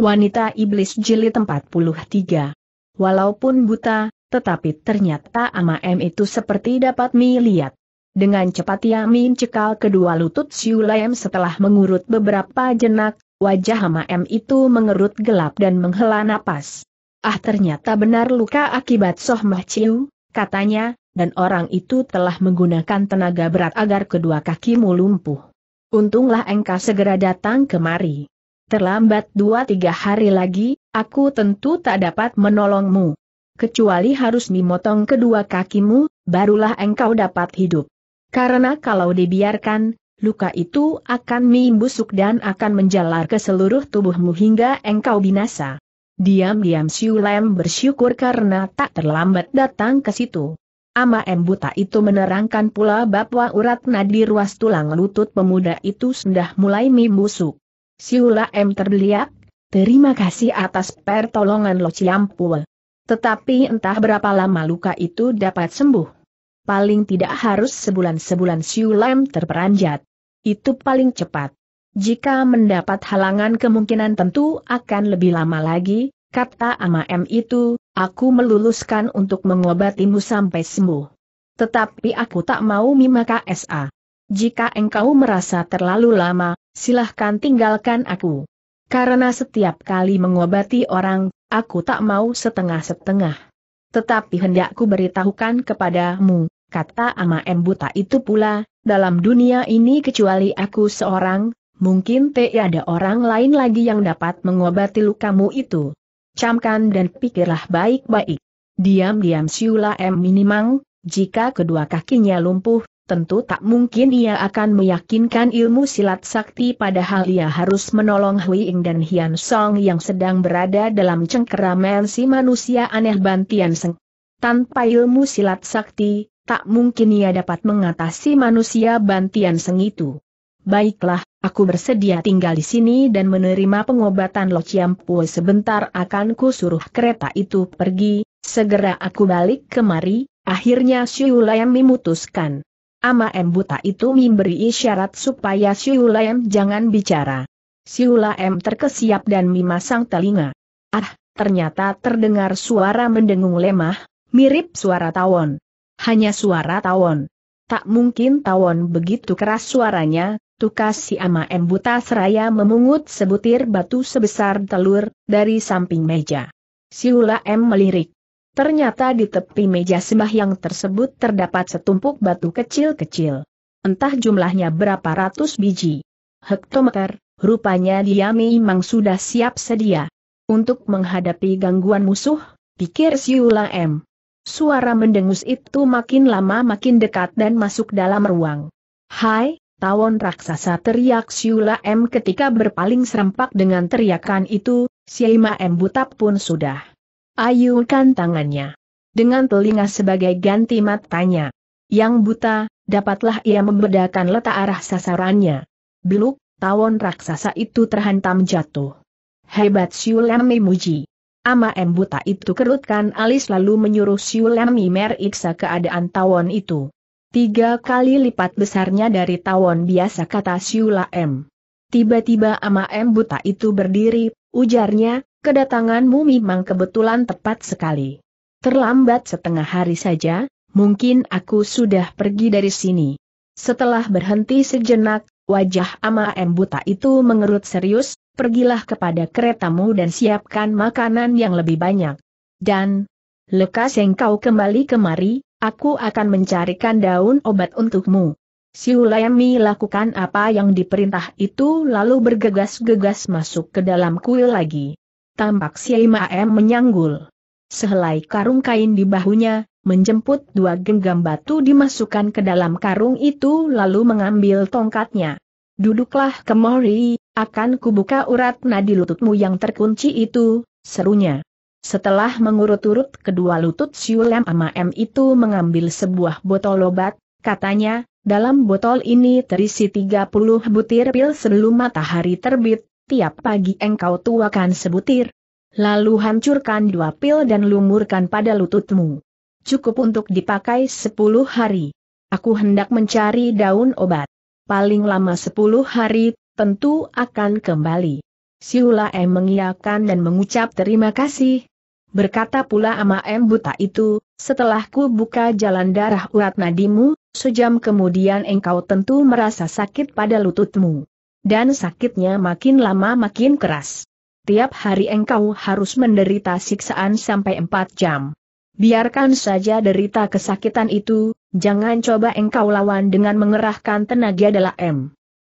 Wanita Iblis Jilid 43 Walaupun buta, tetapi ternyata Ama M itu seperti dapat melihat. Dengan cepat ia mencekal kedua lutut Siulaim setelah mengurut beberapa jenak, wajah Ama M itu mengerut gelap dan menghela napas. Ah ternyata benar luka akibat Soh Mahciu, katanya, dan orang itu telah menggunakan tenaga berat agar kedua kakimu lumpuh. Untunglah engkau segera datang kemari terlambat dua-tiga hari lagi, aku tentu tak dapat menolongmu. Kecuali harus memotong kedua kakimu, barulah engkau dapat hidup. Karena kalau dibiarkan, luka itu akan membusuk dan akan menjalar ke seluruh tubuhmu hingga engkau binasa. Diam-diam Siulem bersyukur karena tak terlambat datang ke situ. Ama Embuta itu menerangkan pula bahwa urat nadi ruas tulang lutut pemuda itu sudah mulai membusuk. Siula M terbeliak, terima kasih atas pertolongan Lo Ciampul. Tetapi entah berapa lama luka itu dapat sembuh. Paling tidak harus sebulan-sebulan Siula M terperanjat. Itu paling cepat. Jika mendapat halangan kemungkinan tentu akan lebih lama lagi, kata Ama M itu, aku meluluskan untuk mengobatimu sampai sembuh. Tetapi aku tak mau Mima KSA. Jika engkau merasa terlalu lama, silahkan tinggalkan aku. Karena setiap kali mengobati orang, aku tak mau setengah-setengah. Tetapi hendakku beritahukan kepadamu, kata ama m buta itu pula, dalam dunia ini kecuali aku seorang, mungkin tiada orang lain lagi yang dapat mengobati lukamu itu. Camkan dan pikirlah baik-baik. Diam-diam Siula M. Minimang, jika kedua kakinya lumpuh, tentu tak mungkin ia akan meyakinkan ilmu silat sakti padahal ia harus menolong Hui Ing dan Hian Song yang sedang berada dalam cengkeraman si manusia aneh Bantian Seng. Tanpa ilmu silat sakti, tak mungkin ia dapat mengatasi manusia Bantian Seng itu. Baiklah, aku bersedia tinggal di sini dan menerima pengobatan Lo Po sebentar akan ku suruh kereta itu pergi, segera aku balik kemari, akhirnya Lai memutuskan. Ama M buta itu memberi isyarat supaya Siula M jangan bicara. Siula M terkesiap dan memasang telinga. Ah, ternyata terdengar suara mendengung lemah, mirip suara tawon. Hanya suara tawon. Tak mungkin tawon begitu keras suaranya, tukas si Ama M buta seraya memungut sebutir batu sebesar telur, dari samping meja. Siula M melirik. Ternyata di tepi meja sembahyang tersebut terdapat setumpuk batu kecil-kecil. Entah jumlahnya berapa ratus biji. Hektometer, rupanya dia memang sudah siap sedia. Untuk menghadapi gangguan musuh, pikir Siula M. Suara mendengus itu makin lama makin dekat dan masuk dalam ruang. Hai, tawon raksasa teriak Siula M ketika berpaling serempak dengan teriakan itu, Siima M butap pun sudah Ayunkan tangannya. Dengan telinga sebagai ganti matanya. Yang buta, dapatlah ia membedakan letak arah sasarannya. Beluk, tawon raksasa itu terhantam jatuh. Hebat Siulami muji. Ama M buta itu kerutkan alis lalu menyuruh Siulami meriksa keadaan tawon itu. Tiga kali lipat besarnya dari tawon biasa kata Siula M. Tiba-tiba Ama M buta itu berdiri, ujarnya, kedatanganmu memang kebetulan tepat sekali. Terlambat setengah hari saja, mungkin aku sudah pergi dari sini. Setelah berhenti sejenak, wajah Ama Embuta itu mengerut serius, pergilah kepada keretamu dan siapkan makanan yang lebih banyak. Dan, lekas engkau kembali kemari, aku akan mencarikan daun obat untukmu. Siulayami lakukan apa yang diperintah itu lalu bergegas-gegas masuk ke dalam kuil lagi tampak Siai M menyanggul. Sehelai karung kain di bahunya, menjemput dua genggam batu dimasukkan ke dalam karung itu lalu mengambil tongkatnya. Duduklah Kemori. akan kubuka urat nadi lututmu yang terkunci itu, serunya. Setelah mengurut-urut kedua lutut Siulem M itu mengambil sebuah botol obat, katanya, dalam botol ini terisi 30 butir pil sebelum matahari terbit, tiap pagi engkau tuakan sebutir, lalu hancurkan dua pil dan lumurkan pada lututmu. Cukup untuk dipakai sepuluh hari. Aku hendak mencari daun obat. Paling lama sepuluh hari, tentu akan kembali. Siula M mengiakan dan mengucap terima kasih. Berkata pula ama M buta itu, setelah ku buka jalan darah urat nadimu, sejam kemudian engkau tentu merasa sakit pada lututmu. Dan sakitnya makin lama makin keras. Tiap hari engkau harus menderita siksaan sampai 4 jam. Biarkan saja derita kesakitan itu, jangan coba engkau lawan dengan mengerahkan tenaga dalam M.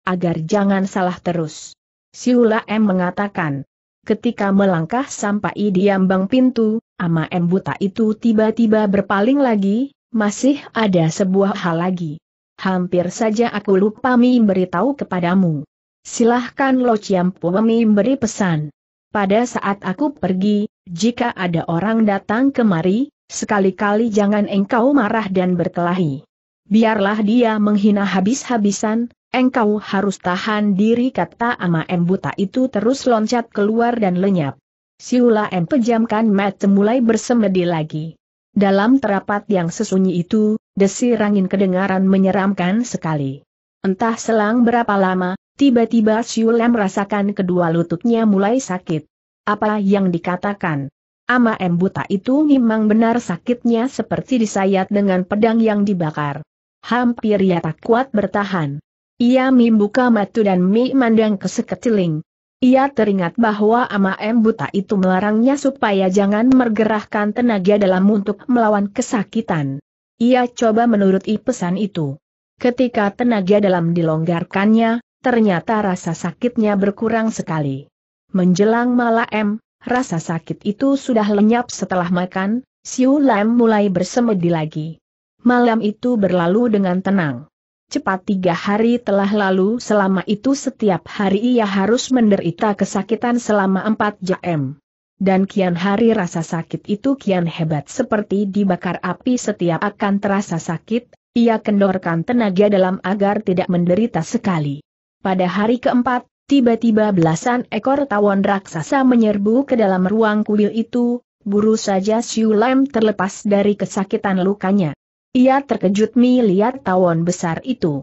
Agar jangan salah terus. Siula M mengatakan. Ketika melangkah sampai di ambang pintu, ama M buta itu tiba-tiba berpaling lagi, masih ada sebuah hal lagi. Hampir saja aku lupa memberitahu kepadamu. Silahkan Lo Chiam Puemi beri pesan. Pada saat aku pergi, jika ada orang datang kemari, sekali-kali jangan engkau marah dan berkelahi. Biarlah dia menghina habis-habisan, engkau harus tahan diri kata ama M buta itu terus loncat keluar dan lenyap. Siula M pejamkan mata mulai bersemedi lagi. Dalam terapat yang sesunyi itu, desir angin kedengaran menyeramkan sekali. Entah selang berapa lama, Tiba-tiba Siulem merasakan kedua lututnya mulai sakit. Apa yang dikatakan? Ama M. Buta itu memang benar sakitnya seperti disayat dengan pedang yang dibakar. Hampir ia tak kuat bertahan. Ia membuka mata dan memandang ke sekeciling. Ia teringat bahwa Ama M. Buta itu melarangnya supaya jangan mergerahkan tenaga dalam untuk melawan kesakitan. Ia coba menuruti pesan itu. Ketika tenaga dalam dilonggarkannya, ternyata rasa sakitnya berkurang sekali. Menjelang malam, rasa sakit itu sudah lenyap setelah makan, Siu Lam mulai bersemedi lagi. Malam itu berlalu dengan tenang. Cepat tiga hari telah lalu selama itu setiap hari ia harus menderita kesakitan selama empat jam. Dan kian hari rasa sakit itu kian hebat seperti dibakar api setiap akan terasa sakit, ia kendorkan tenaga dalam agar tidak menderita sekali. Pada hari keempat, tiba-tiba belasan ekor tawon raksasa menyerbu ke dalam ruang kuil itu, buru saja Siu Lam terlepas dari kesakitan lukanya. Ia terkejut melihat tawon besar itu.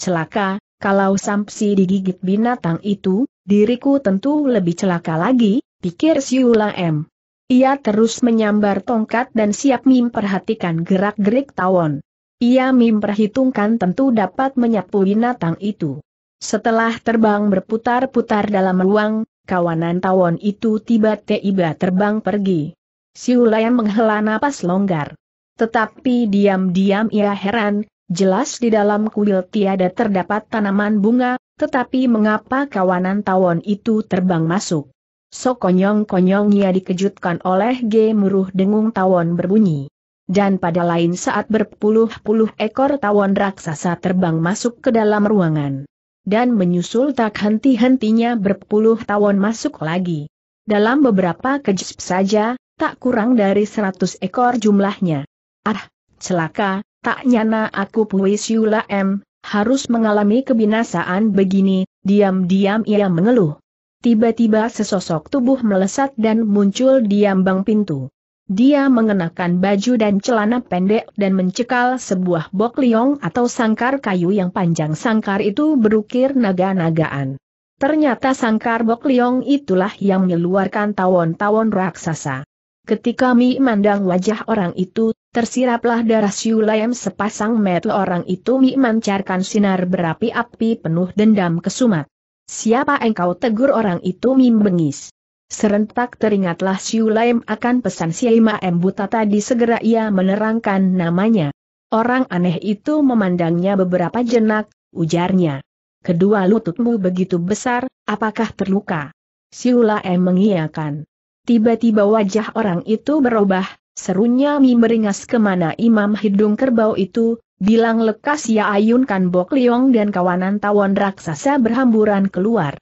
Celaka, kalau sampsi digigit binatang itu, diriku tentu lebih celaka lagi, pikir Siu Lam. Ia terus menyambar tongkat dan siap memperhatikan gerak-gerik tawon. Ia memperhitungkan tentu dapat menyapu binatang itu. Setelah terbang berputar-putar dalam ruang, kawanan tawon itu tiba-tiba terbang pergi. Siulayan menghela napas longgar. Tetapi diam-diam ia heran, jelas di dalam kuil tiada terdapat tanaman bunga, tetapi mengapa kawanan tawon itu terbang masuk? Sokonyong-konyong ia dikejutkan oleh gemuruh dengung tawon berbunyi. Dan pada lain saat berpuluh-puluh ekor tawon raksasa terbang masuk ke dalam ruangan dan menyusul tak henti-hentinya berpuluh tawon masuk lagi. Dalam beberapa kejisp saja, tak kurang dari seratus ekor jumlahnya. Ah, celaka, tak nyana aku puis Yula M, harus mengalami kebinasaan begini, diam-diam ia mengeluh. Tiba-tiba sesosok tubuh melesat dan muncul di ambang pintu. Dia mengenakan baju dan celana pendek dan mencekal sebuah bok liong atau sangkar kayu yang panjang sangkar itu berukir naga-nagaan. Ternyata sangkar bok liong itulah yang mengeluarkan tawon-tawon raksasa. Ketika Mi mandang wajah orang itu, tersiraplah darah Siulayam sepasang mata orang itu Mi mancarkan sinar berapi-api penuh dendam kesumat. Siapa engkau tegur orang itu Mi bengis. Serentak teringatlah Siu Laim akan pesan Siima M Buta tadi segera ia menerangkan namanya. Orang aneh itu memandangnya beberapa jenak, ujarnya. Kedua lututmu begitu besar, apakah terluka? Siu Laem mengiyakan. Tiba-tiba wajah orang itu berubah, serunya meringas kemana imam hidung kerbau itu, bilang lekas ya ayunkan Bok Liong dan kawanan tawon raksasa berhamburan keluar.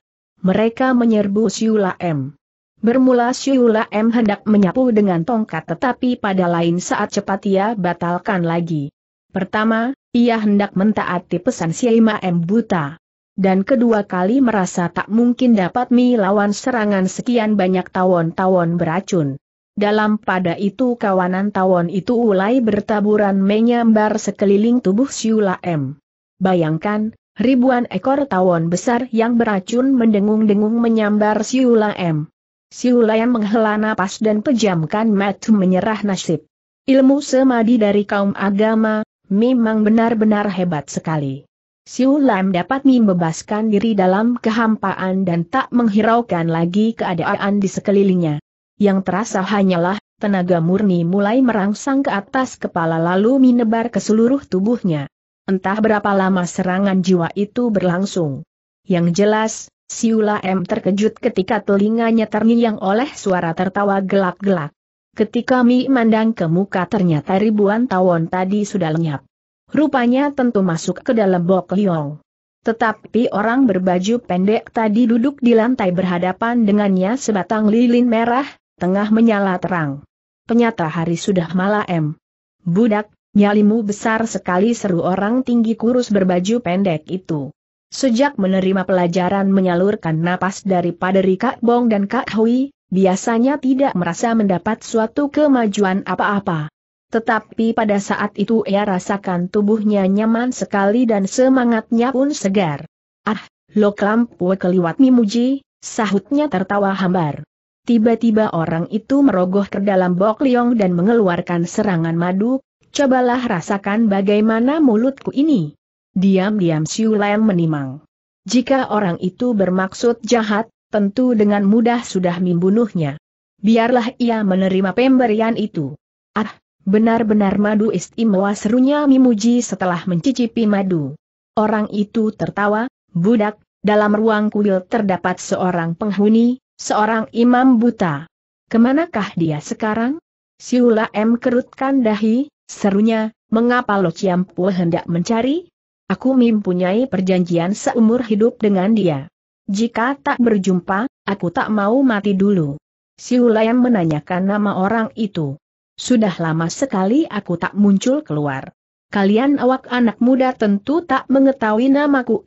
Mereka menyerbu Siulaim. Bermula Syuula M hendak menyapu dengan tongkat tetapi pada lain saat cepat ia batalkan lagi. Pertama, ia hendak mentaati pesan Syaima M buta. Dan kedua kali merasa tak mungkin dapat melawan serangan sekian banyak tawon-tawon beracun. Dalam pada itu kawanan tawon itu mulai bertaburan menyambar sekeliling tubuh Syula M. Bayangkan, ribuan ekor tawon besar yang beracun mendengung-dengung menyambar Syula M. Siulaya menghela napas dan pejamkan mata menyerah nasib. Ilmu semadi dari kaum agama, memang benar-benar hebat sekali. Siulam dapat membebaskan diri dalam kehampaan dan tak menghiraukan lagi keadaan di sekelilingnya. Yang terasa hanyalah, tenaga murni mulai merangsang ke atas kepala lalu menebar ke seluruh tubuhnya. Entah berapa lama serangan jiwa itu berlangsung. Yang jelas, Siula M terkejut ketika telinganya terngiang oleh suara tertawa gelak-gelak. Ketika Mi mandang ke muka ternyata ribuan tawon tadi sudah lenyap. Rupanya tentu masuk ke dalam bok liong. Tetapi orang berbaju pendek tadi duduk di lantai berhadapan dengannya sebatang lilin merah, tengah menyala terang. Penyata hari sudah malam. Budak, nyalimu besar sekali seru orang tinggi kurus berbaju pendek itu. Sejak menerima pelajaran menyalurkan napas daripada Rika Bong dan Kak Hui, biasanya tidak merasa mendapat suatu kemajuan apa-apa. Tetapi pada saat itu ia rasakan tubuhnya nyaman sekali dan semangatnya pun segar. Ah, lo klampue keliwat mimuji, sahutnya tertawa hambar. Tiba-tiba orang itu merogoh ke dalam bok liong dan mengeluarkan serangan madu, cobalah rasakan bagaimana mulutku ini. Diam-diam Lem menimang. Jika orang itu bermaksud jahat, tentu dengan mudah sudah membunuhnya. Biarlah ia menerima pemberian itu. Ah, benar-benar madu istimewa serunya Mimuji setelah mencicipi madu. Orang itu tertawa, budak, dalam ruang kuil terdapat seorang penghuni, seorang imam buta. Kemanakah dia sekarang? Siula M kerutkan dahi, serunya, mengapa Lo Ciampu hendak mencari? Aku mempunyai perjanjian seumur hidup dengan dia. Jika tak berjumpa, aku tak mau mati dulu. Siulayam menanyakan nama orang itu. Sudah lama sekali aku tak muncul keluar. Kalian awak anak muda tentu tak mengetahui namaku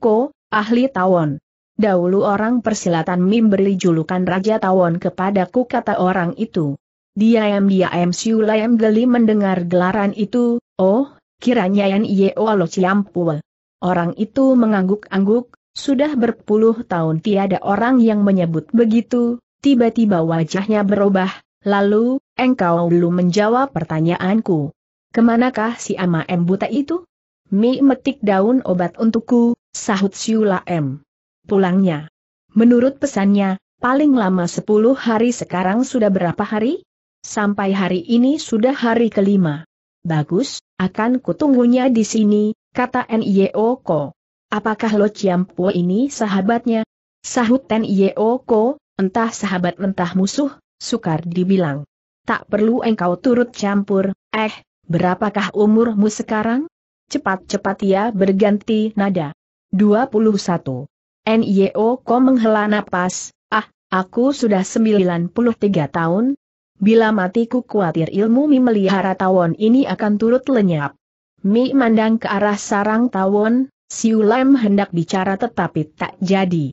Ko, ahli tawon. Dahulu orang persilatan Mim beri julukan Raja Tawon kepadaku kata orang itu. Diam-diam Siulayam geli mendengar gelaran itu, oh, kiranya Yan Ye Walo Ciampul. Orang itu mengangguk-angguk, sudah berpuluh tahun tiada orang yang menyebut begitu, tiba-tiba wajahnya berubah, lalu, engkau belum menjawab pertanyaanku. Kemanakah si ama M buta itu? Mi metik daun obat untukku, sahut Siula M. Pulangnya. Menurut pesannya, paling lama sepuluh hari sekarang sudah berapa hari? Sampai hari ini sudah hari kelima. Bagus, akan kutunggunya di sini, kata Ko. Apakah Lo Chiampo ini sahabatnya? Sahut Ko, entah sahabat entah musuh, sukar dibilang. Tak perlu engkau turut campur, eh, berapakah umurmu sekarang? Cepat-cepat ia berganti nada. 21. Ko menghela napas, ah, aku sudah 93 tahun, Bila matiku khawatir ilmu mi melihara tawon ini akan turut lenyap. Mi mandang ke arah sarang tawon, Ulem hendak bicara tetapi tak jadi.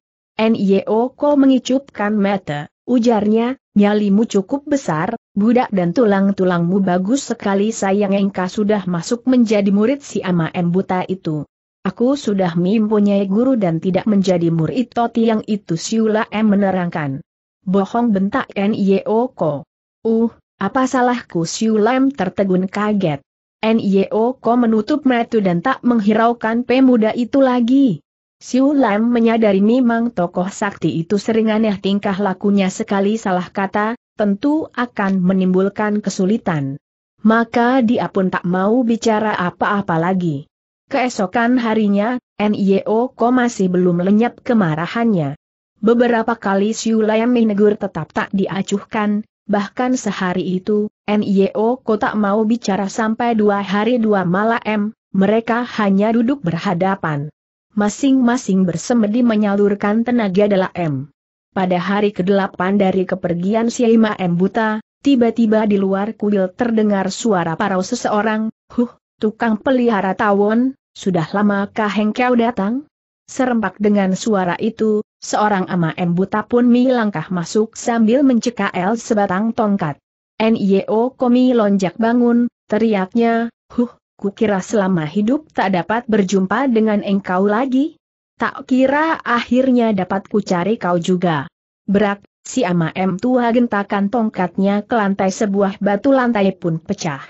Nio Ko mengicupkan mata, ujarnya, nyalimu cukup besar, budak dan tulang-tulangmu bagus sekali sayang engkau sudah masuk menjadi murid si ama buta itu. Aku sudah mempunyai guru dan tidak menjadi murid Toti yang itu Siula M menerangkan. Bohong bentak Nio Ko. Uh, apa salahku Siu Lam tertegun kaget. Nio Ko menutup metu dan tak menghiraukan pemuda itu lagi. Siu Lam menyadari memang tokoh sakti itu sering aneh tingkah lakunya sekali salah kata, tentu akan menimbulkan kesulitan. Maka dia pun tak mau bicara apa-apa lagi. Keesokan harinya, Nio Ko masih belum lenyap kemarahannya. Beberapa kali Siu Lam menegur tetap tak diacuhkan, bahkan sehari itu, NIO Ko mau bicara sampai dua hari dua malam, mereka hanya duduk berhadapan. Masing-masing bersemedi menyalurkan tenaga dalam. Pada hari ke-8 dari kepergian si M. Buta, tiba-tiba di luar kuil terdengar suara parau seseorang, Huh, tukang pelihara tawon, sudah lamakah engkau datang? Serempak dengan suara itu, seorang ama buta pun mi langkah masuk sambil mencekal sebatang tongkat. NIO Komi lonjak bangun, teriaknya, huh, kukira selama hidup tak dapat berjumpa dengan engkau lagi. Tak kira akhirnya dapat kucari kau juga. Berak, si ama M tua gentakan tongkatnya ke lantai sebuah batu lantai pun pecah.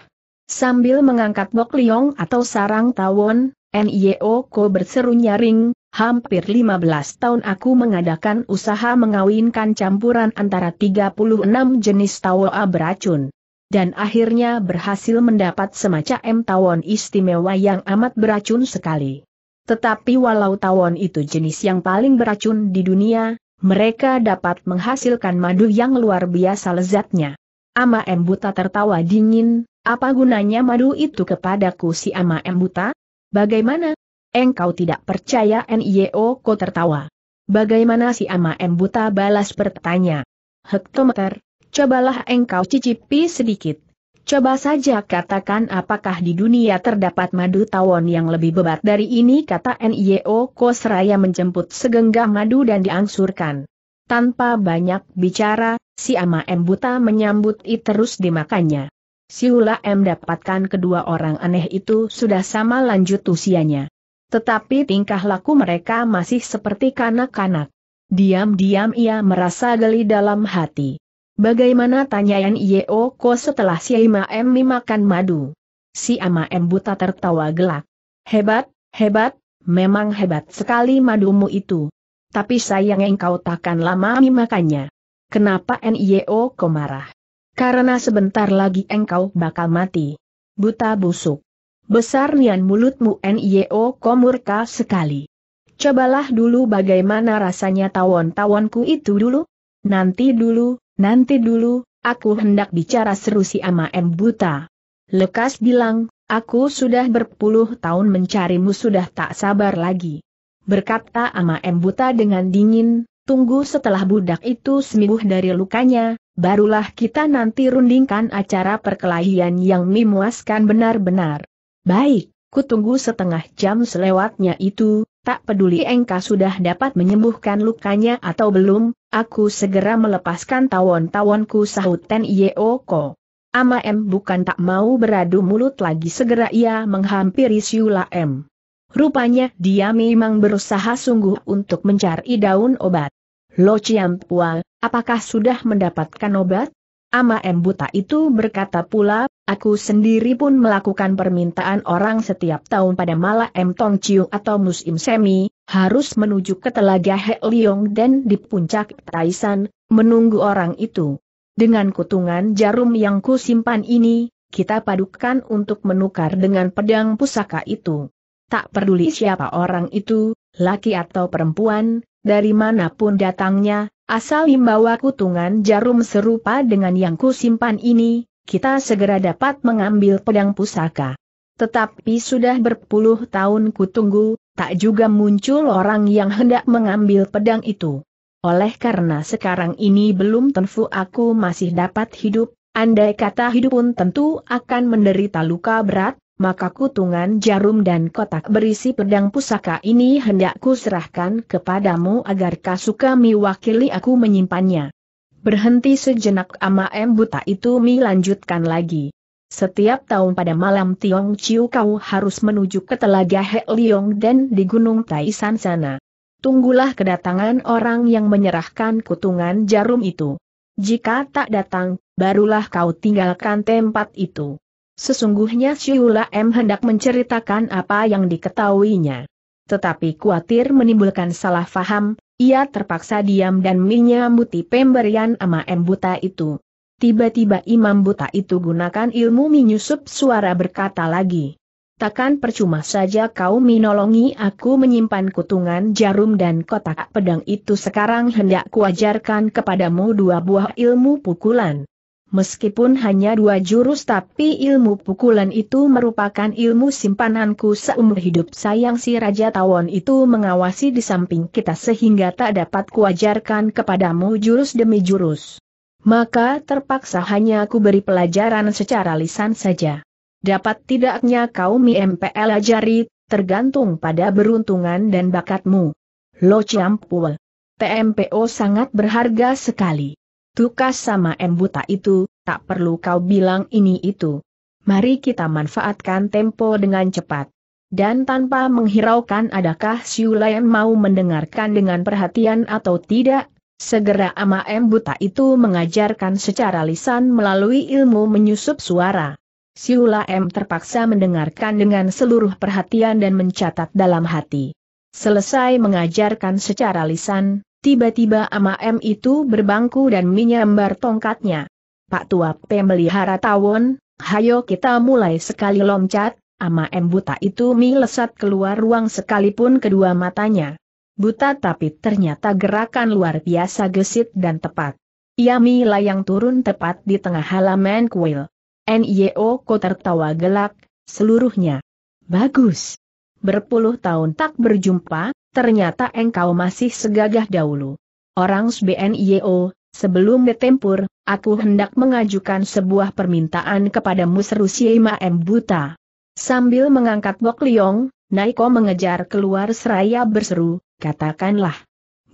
Sambil mengangkat bok liong atau sarang tawon, NIO Ko berseru nyaring, hampir 15 tahun aku mengadakan usaha mengawinkan campuran antara 36 jenis tawa beracun. Dan akhirnya berhasil mendapat semacam tawon istimewa yang amat beracun sekali. Tetapi walau tawon itu jenis yang paling beracun di dunia, mereka dapat menghasilkan madu yang luar biasa lezatnya. Ama Embuta tertawa dingin, apa gunanya madu itu kepadaku si Ama Embuta? Bagaimana Engkau tidak percaya NIO ko tertawa. Bagaimana si Ama M buta balas bertanya. Hektometer, cobalah engkau cicipi sedikit. Coba saja katakan apakah di dunia terdapat madu tawon yang lebih bebat dari ini kata NIO ko seraya menjemput segenggam madu dan diangsurkan. Tanpa banyak bicara, si Ama M buta menyambut i terus dimakannya. Siula M dapatkan kedua orang aneh itu sudah sama lanjut usianya. Tetapi tingkah laku mereka masih seperti kanak-kanak. Diam-diam ia merasa geli dalam hati. Bagaimana tanyaan ko setelah si Ama M makan madu? Si Ama M buta tertawa gelak. Hebat, hebat, memang hebat sekali madumu itu. Tapi sayang engkau takkan lama memakannya. Kenapa NIO marah? Karena sebentar lagi engkau bakal mati. Buta busuk. Besar nian mulutmu NIO komurka sekali. Cobalah dulu bagaimana rasanya tawon-tawonku itu dulu. Nanti dulu, nanti dulu, aku hendak bicara seru si ama M. Buta. Lekas bilang, aku sudah berpuluh tahun mencarimu sudah tak sabar lagi. Berkata ama M. Buta dengan dingin, tunggu setelah budak itu sembuh dari lukanya, barulah kita nanti rundingkan acara perkelahian yang memuaskan benar-benar. Baik, kutunggu setengah jam selewatnya itu, tak peduli engkau sudah dapat menyembuhkan lukanya atau belum, aku segera melepaskan tawon-tawonku sahut Ten Yeoko. Ama M bukan tak mau beradu mulut lagi segera ia menghampiri Siula M. Rupanya dia memang berusaha sungguh untuk mencari daun obat. Lo Ciampua, apakah sudah mendapatkan obat? Ama M. Buta itu berkata pula, aku sendiri pun melakukan permintaan orang setiap tahun pada Mala M. Tong Chiu atau musim semi, harus menuju ke Telaga He Liong dan di puncak Taisan, menunggu orang itu. Dengan kutungan jarum yang kusimpan ini, kita padukan untuk menukar dengan pedang pusaka itu. Tak peduli siapa orang itu, laki atau perempuan, dari manapun datangnya, asal membawa kutungan jarum serupa dengan yang kusimpan ini, kita segera dapat mengambil pedang pusaka. Tetapi sudah berpuluh tahun kutunggu, tak juga muncul orang yang hendak mengambil pedang itu. Oleh karena sekarang ini belum tentu aku masih dapat hidup, andai kata hidup pun tentu akan menderita luka berat, maka kutungan jarum dan kotak berisi pedang pusaka ini hendak kuserahkan kepadamu agar Kasuka mewakili aku menyimpannya. Berhenti sejenak ama M buta itu mi lanjutkan lagi. Setiap tahun pada malam Tiong Chiu kau harus menuju ke Telaga He Liong dan di Gunung Taisan sana. Tunggulah kedatangan orang yang menyerahkan kutungan jarum itu. Jika tak datang, barulah kau tinggalkan tempat itu. Sesungguhnya Syuula M hendak menceritakan apa yang diketahuinya. Tetapi khawatir menimbulkan salah faham, ia terpaksa diam dan menyambuti pemberian ama M buta itu. Tiba-tiba Imam buta itu gunakan ilmu menyusup suara berkata lagi. Takkan percuma saja kau menolongi aku menyimpan kutungan jarum dan kotak pedang itu sekarang hendak kuajarkan kepadamu dua buah ilmu pukulan. Meskipun hanya dua jurus tapi ilmu pukulan itu merupakan ilmu simpananku seumur hidup sayang si Raja Tawon itu mengawasi di samping kita sehingga tak dapat kuajarkan kepadamu jurus demi jurus. Maka terpaksa hanya ku beri pelajaran secara lisan saja. Dapat tidaknya kau mi MPL ajari, tergantung pada beruntungan dan bakatmu. Lo Ciampul. TMPO sangat berharga sekali. Tukas sama M buta itu, tak perlu kau bilang ini itu. Mari kita manfaatkan tempo dengan cepat. Dan tanpa menghiraukan adakah Siulayan mau mendengarkan dengan perhatian atau tidak, segera Ama M buta itu mengajarkan secara lisan melalui ilmu menyusup suara. Siula M terpaksa mendengarkan dengan seluruh perhatian dan mencatat dalam hati. Selesai mengajarkan secara lisan, Tiba-tiba Ama M itu berbangku dan menyambar tongkatnya. Pak Tua Pemelihara Tawon, hayo kita mulai sekali loncat, Ama M buta itu melesat keluar ruang sekalipun kedua matanya. Buta tapi ternyata gerakan luar biasa gesit dan tepat. Ia melayang turun tepat di tengah halaman kuil. Nyo ko tertawa gelak, seluruhnya. Bagus. Berpuluh tahun tak berjumpa, ternyata engkau masih segagah dahulu. Orang SBNIO, sebelum ditempur, aku hendak mengajukan sebuah permintaan kepadamu seru Siema M. Buta. Sambil mengangkat Bok Liong, Naiko mengejar keluar seraya berseru, katakanlah.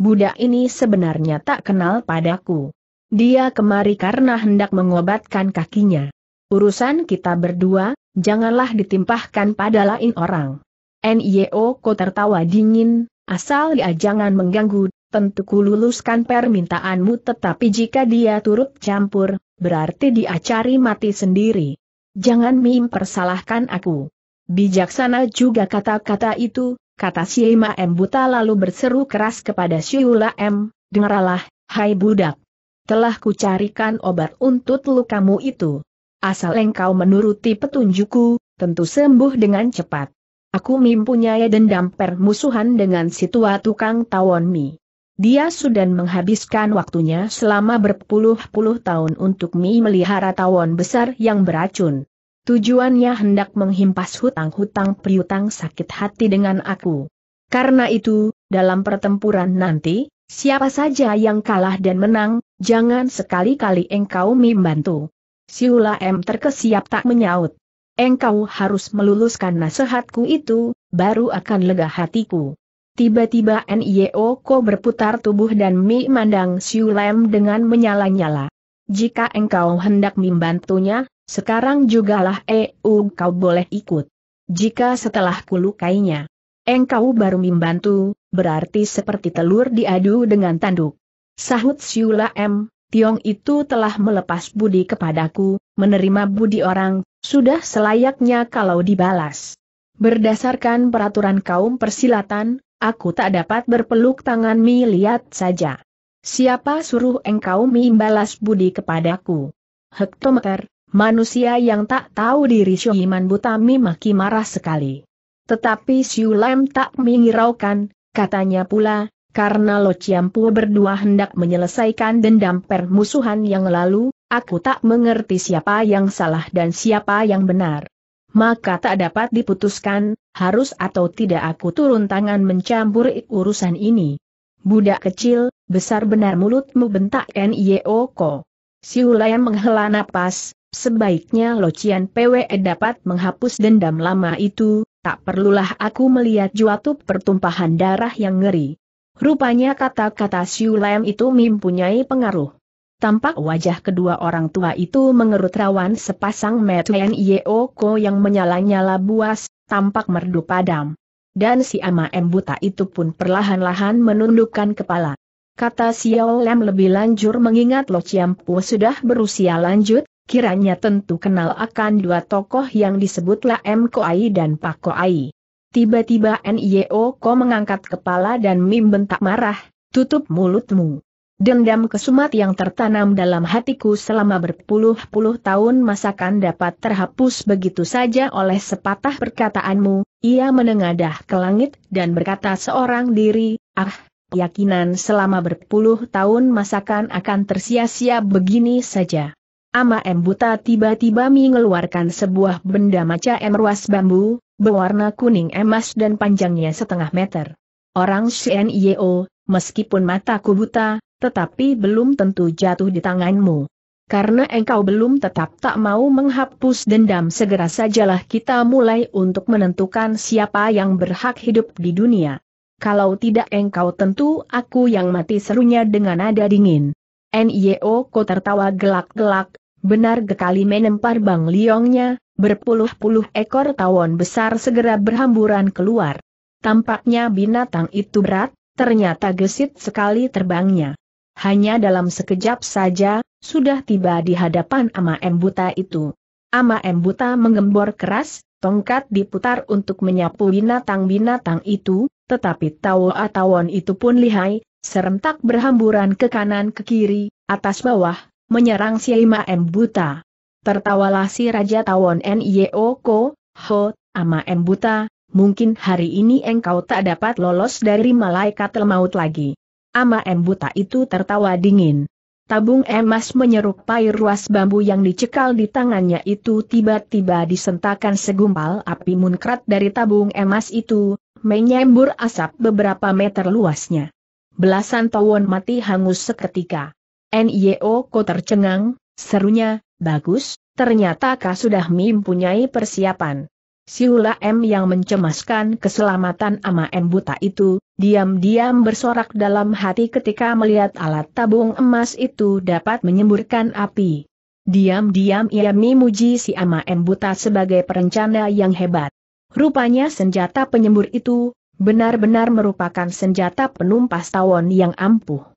Budak ini sebenarnya tak kenal padaku. Dia kemari karena hendak mengobatkan kakinya. Urusan kita berdua, janganlah ditimpahkan pada lain orang. NIO e ko tertawa dingin, asal dia jangan mengganggu, tentu ku luluskan permintaanmu tetapi jika dia turut campur, berarti dia cari mati sendiri. Jangan mempersalahkan aku. Bijaksana juga kata-kata itu, kata Siema M buta lalu berseru keras kepada Siula M, dengarlah, hai budak. Telah kucarikan obat untuk lukamu itu. Asal engkau menuruti petunjukku, tentu sembuh dengan cepat. Aku mempunyai dendam permusuhan dengan situa tukang tawon mi. Dia sudah menghabiskan waktunya selama berpuluh-puluh tahun untuk mi melihara tawon besar yang beracun. Tujuannya hendak menghimpas hutang-hutang priutang sakit hati dengan aku. Karena itu, dalam pertempuran nanti, siapa saja yang kalah dan menang, jangan sekali-kali engkau membantu. Siula M terkesiap tak menyaut engkau harus meluluskan nasihatku itu, baru akan lega hatiku. Tiba-tiba Nio Ko berputar tubuh dan Mi mandang Siu Lem dengan menyala-nyala. Jika engkau hendak membantunya, sekarang jugalah EU kau boleh ikut. Jika setelah kulukainya, engkau baru membantu, berarti seperti telur diadu dengan tanduk. Sahut Siu Lem, Tiong itu telah melepas budi kepadaku, menerima budi orang, sudah selayaknya kalau dibalas. Berdasarkan peraturan kaum persilatan, aku tak dapat berpeluk tangan Mi lihat saja. Siapa suruh engkau Mi balas budi kepadaku? Hektometer, manusia yang tak tahu diri Syuhiman buta Mi maki marah sekali. Tetapi Siulem tak mengiraukan, katanya pula, karena Lo Ciampu berdua hendak menyelesaikan dendam permusuhan yang lalu, Aku tak mengerti siapa yang salah dan siapa yang benar. Maka tak dapat diputuskan, harus atau tidak aku turun tangan mencampur urusan ini. Budak kecil, besar benar mulutmu bentak N.I.O.Ko. Si Hulayan menghela napas, sebaiknya Locian PWE dapat menghapus dendam lama itu, tak perlulah aku melihat juatup pertumpahan darah yang ngeri. Rupanya kata-kata Siulam itu mempunyai pengaruh. Tampak wajah kedua orang tua itu mengerut rawan sepasang mata Yeoko yang menyala-nyala buas, tampak merdu padam. Dan si ama embuta itu pun perlahan-lahan menundukkan kepala. Kata Xiao Lem lebih lanjut mengingat Lo Chiampu sudah berusia lanjut, kiranya tentu kenal akan dua tokoh yang disebutlah M Ko Ai dan Pak Ko Ai. Tiba-tiba Nio Ko mengangkat kepala dan Mim bentak marah, tutup mulutmu. Dendam kesumat yang tertanam dalam hatiku selama berpuluh-puluh tahun masakan dapat terhapus begitu saja oleh sepatah perkataanmu, ia menengadah ke langit dan berkata seorang diri, ah, keyakinan selama berpuluh tahun masakan akan tersia-sia begini saja. Ama M. Buta tiba-tiba mengeluarkan sebuah benda maca M. ruas bambu, berwarna kuning emas dan panjangnya setengah meter. Orang CNIO, meskipun mataku buta, tetapi belum tentu jatuh di tanganmu. Karena engkau belum tetap tak mau menghapus dendam segera sajalah kita mulai untuk menentukan siapa yang berhak hidup di dunia. Kalau tidak engkau tentu aku yang mati serunya dengan nada dingin. NIO ko tertawa gelak-gelak, benar gekali menempar Bang Liongnya, berpuluh-puluh ekor tawon besar segera berhamburan keluar. Tampaknya binatang itu berat, ternyata gesit sekali terbangnya hanya dalam sekejap saja, sudah tiba di hadapan Ama Embuta itu. Ama Embuta mengembor keras, tongkat diputar untuk menyapu binatang-binatang itu, tetapi Tawa Atawon itu pun lihai, serentak berhamburan ke kanan ke kiri, atas bawah, menyerang si ama Embuta. Tertawalah si Raja Tawon Nyeoko, Ho, Ama Embuta, mungkin hari ini engkau tak dapat lolos dari malaikat lemaut lagi. Ama M buta itu tertawa dingin. Tabung emas menyerupai ruas bambu yang dicekal di tangannya itu tiba-tiba disentakan segumpal api munkrat dari tabung emas itu, menyembur asap beberapa meter luasnya. Belasan tawon mati hangus seketika. NIO ko tercengang, serunya, bagus, ternyata kau sudah mempunyai persiapan. Siula M yang mencemaskan keselamatan ama M buta itu, diam-diam bersorak dalam hati ketika melihat alat tabung emas itu dapat menyemburkan api. Diam-diam ia memuji si ama M buta sebagai perencana yang hebat. Rupanya senjata penyembur itu, benar-benar merupakan senjata penumpas tawon yang ampuh.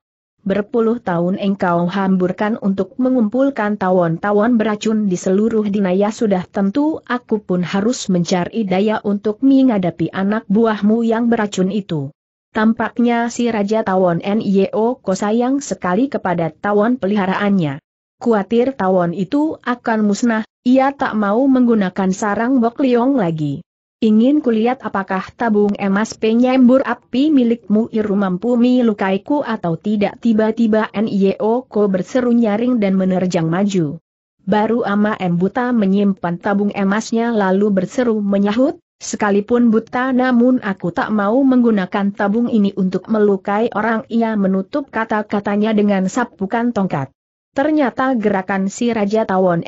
Berpuluh tahun engkau hamburkan untuk mengumpulkan tawon-tawon beracun di seluruh dinaya sudah tentu aku pun harus mencari daya untuk menghadapi anak buahmu yang beracun itu. Tampaknya si Raja Tawon N.Y.O. ko sayang sekali kepada tawon peliharaannya. Kuatir tawon itu akan musnah, ia tak mau menggunakan sarang bokliong lagi. Ingin kulihat apakah tabung emas penyembur api milikmu Iru mampu melukaiku atau tidak tiba-tiba Nio Ko berseru nyaring dan menerjang maju. Baru Ama M. Buta menyimpan tabung emasnya lalu berseru menyahut, sekalipun buta namun aku tak mau menggunakan tabung ini untuk melukai orang ia menutup kata-katanya dengan sapukan tongkat. Ternyata gerakan si Raja Tawon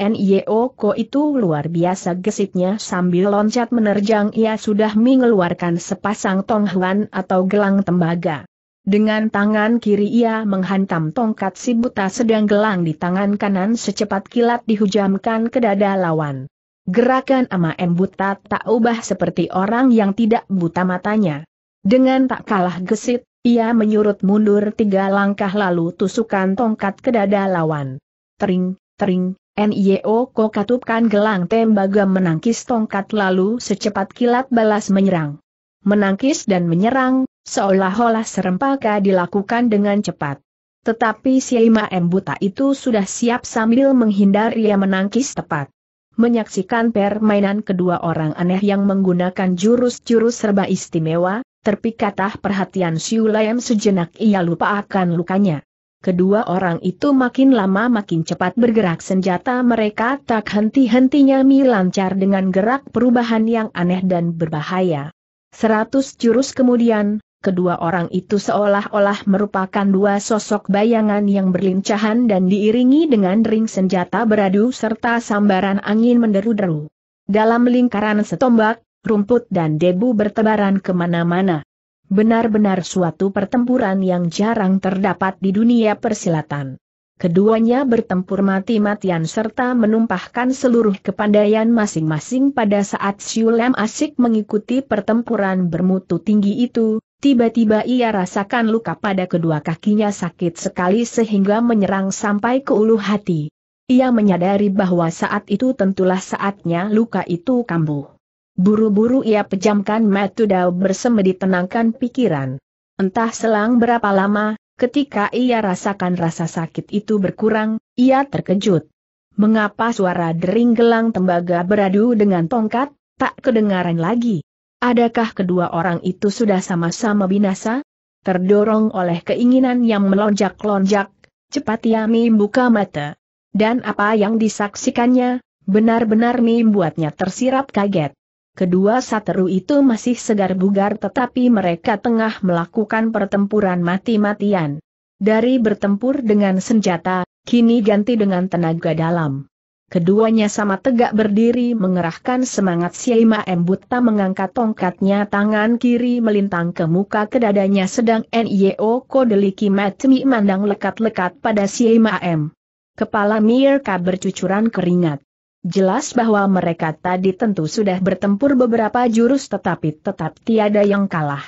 Ko itu luar biasa gesitnya sambil loncat menerjang ia sudah mengeluarkan sepasang tonghuan atau gelang tembaga. Dengan tangan kiri ia menghantam tongkat si buta sedang gelang di tangan kanan secepat kilat dihujamkan ke dada lawan. Gerakan ama M buta tak ubah seperti orang yang tidak buta matanya. Dengan tak kalah gesit, ia menyurut mundur tiga langkah lalu tusukan tongkat ke dada lawan. Tering, tering, NIO katupkan gelang tembaga menangkis tongkat lalu secepat kilat balas menyerang. Menangkis dan menyerang, seolah-olah serempaka dilakukan dengan cepat. Tetapi si Ima M. Buta itu sudah siap sambil menghindar ia menangkis tepat. Menyaksikan permainan kedua orang aneh yang menggunakan jurus-jurus serba istimewa, Terpikatah perhatian Siu Lam sejenak ia lupa akan lukanya. Kedua orang itu makin lama makin cepat bergerak senjata mereka tak henti-hentinya melancar dengan gerak perubahan yang aneh dan berbahaya. Seratus jurus kemudian, kedua orang itu seolah-olah merupakan dua sosok bayangan yang berlincahan dan diiringi dengan ring senjata beradu serta sambaran angin menderu-deru. Dalam lingkaran setombak, rumput dan debu bertebaran kemana-mana. Benar-benar suatu pertempuran yang jarang terdapat di dunia persilatan. Keduanya bertempur mati-matian serta menumpahkan seluruh kepandaian masing-masing pada saat Siulam asik mengikuti pertempuran bermutu tinggi itu, tiba-tiba ia rasakan luka pada kedua kakinya sakit sekali sehingga menyerang sampai ke ulu hati. Ia menyadari bahwa saat itu tentulah saatnya luka itu kambuh. Buru-buru ia pejamkan mata Dao bersemedi tenangkan pikiran. Entah selang berapa lama, ketika ia rasakan rasa sakit itu berkurang, ia terkejut. Mengapa suara dering gelang tembaga beradu dengan tongkat, tak kedengaran lagi? Adakah kedua orang itu sudah sama-sama binasa? Terdorong oleh keinginan yang melonjak-lonjak, cepat ia membuka mata. Dan apa yang disaksikannya, benar-benar membuatnya tersirap kaget. Kedua sateru itu masih segar bugar tetapi mereka tengah melakukan pertempuran mati-matian. Dari bertempur dengan senjata, kini ganti dengan tenaga dalam. Keduanya sama tegak berdiri mengerahkan semangat Siema Embuta mengangkat tongkatnya tangan kiri melintang ke muka ke dadanya sedang N.Y.O. Kodeliki Matmi mandang lekat-lekat pada Siema M. Kepala Mirka bercucuran keringat. Jelas bahwa mereka tadi tentu sudah bertempur beberapa jurus tetapi tetap tiada yang kalah.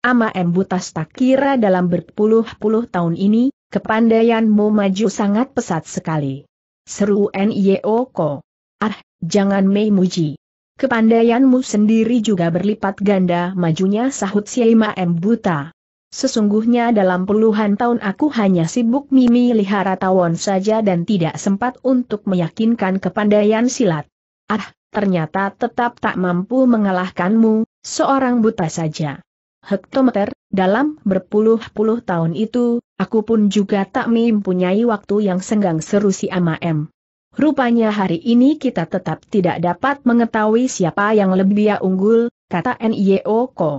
Ama Embutas tak kira dalam berpuluh-puluh tahun ini, kepandaianmu maju sangat pesat sekali. Seru Nyeoko. Ah, jangan Mei Muji. Kepandaianmu sendiri juga berlipat ganda majunya sahut si M. Buta. Sesungguhnya dalam puluhan tahun aku hanya sibuk mimi lihara tawon saja dan tidak sempat untuk meyakinkan kepandaian silat. Ah, ternyata tetap tak mampu mengalahkanmu, seorang buta saja. Hektometer, dalam berpuluh-puluh tahun itu, aku pun juga tak mempunyai waktu yang senggang seru si Ama M. Rupanya hari ini kita tetap tidak dapat mengetahui siapa yang lebih unggul, kata N.I.O. E Ko.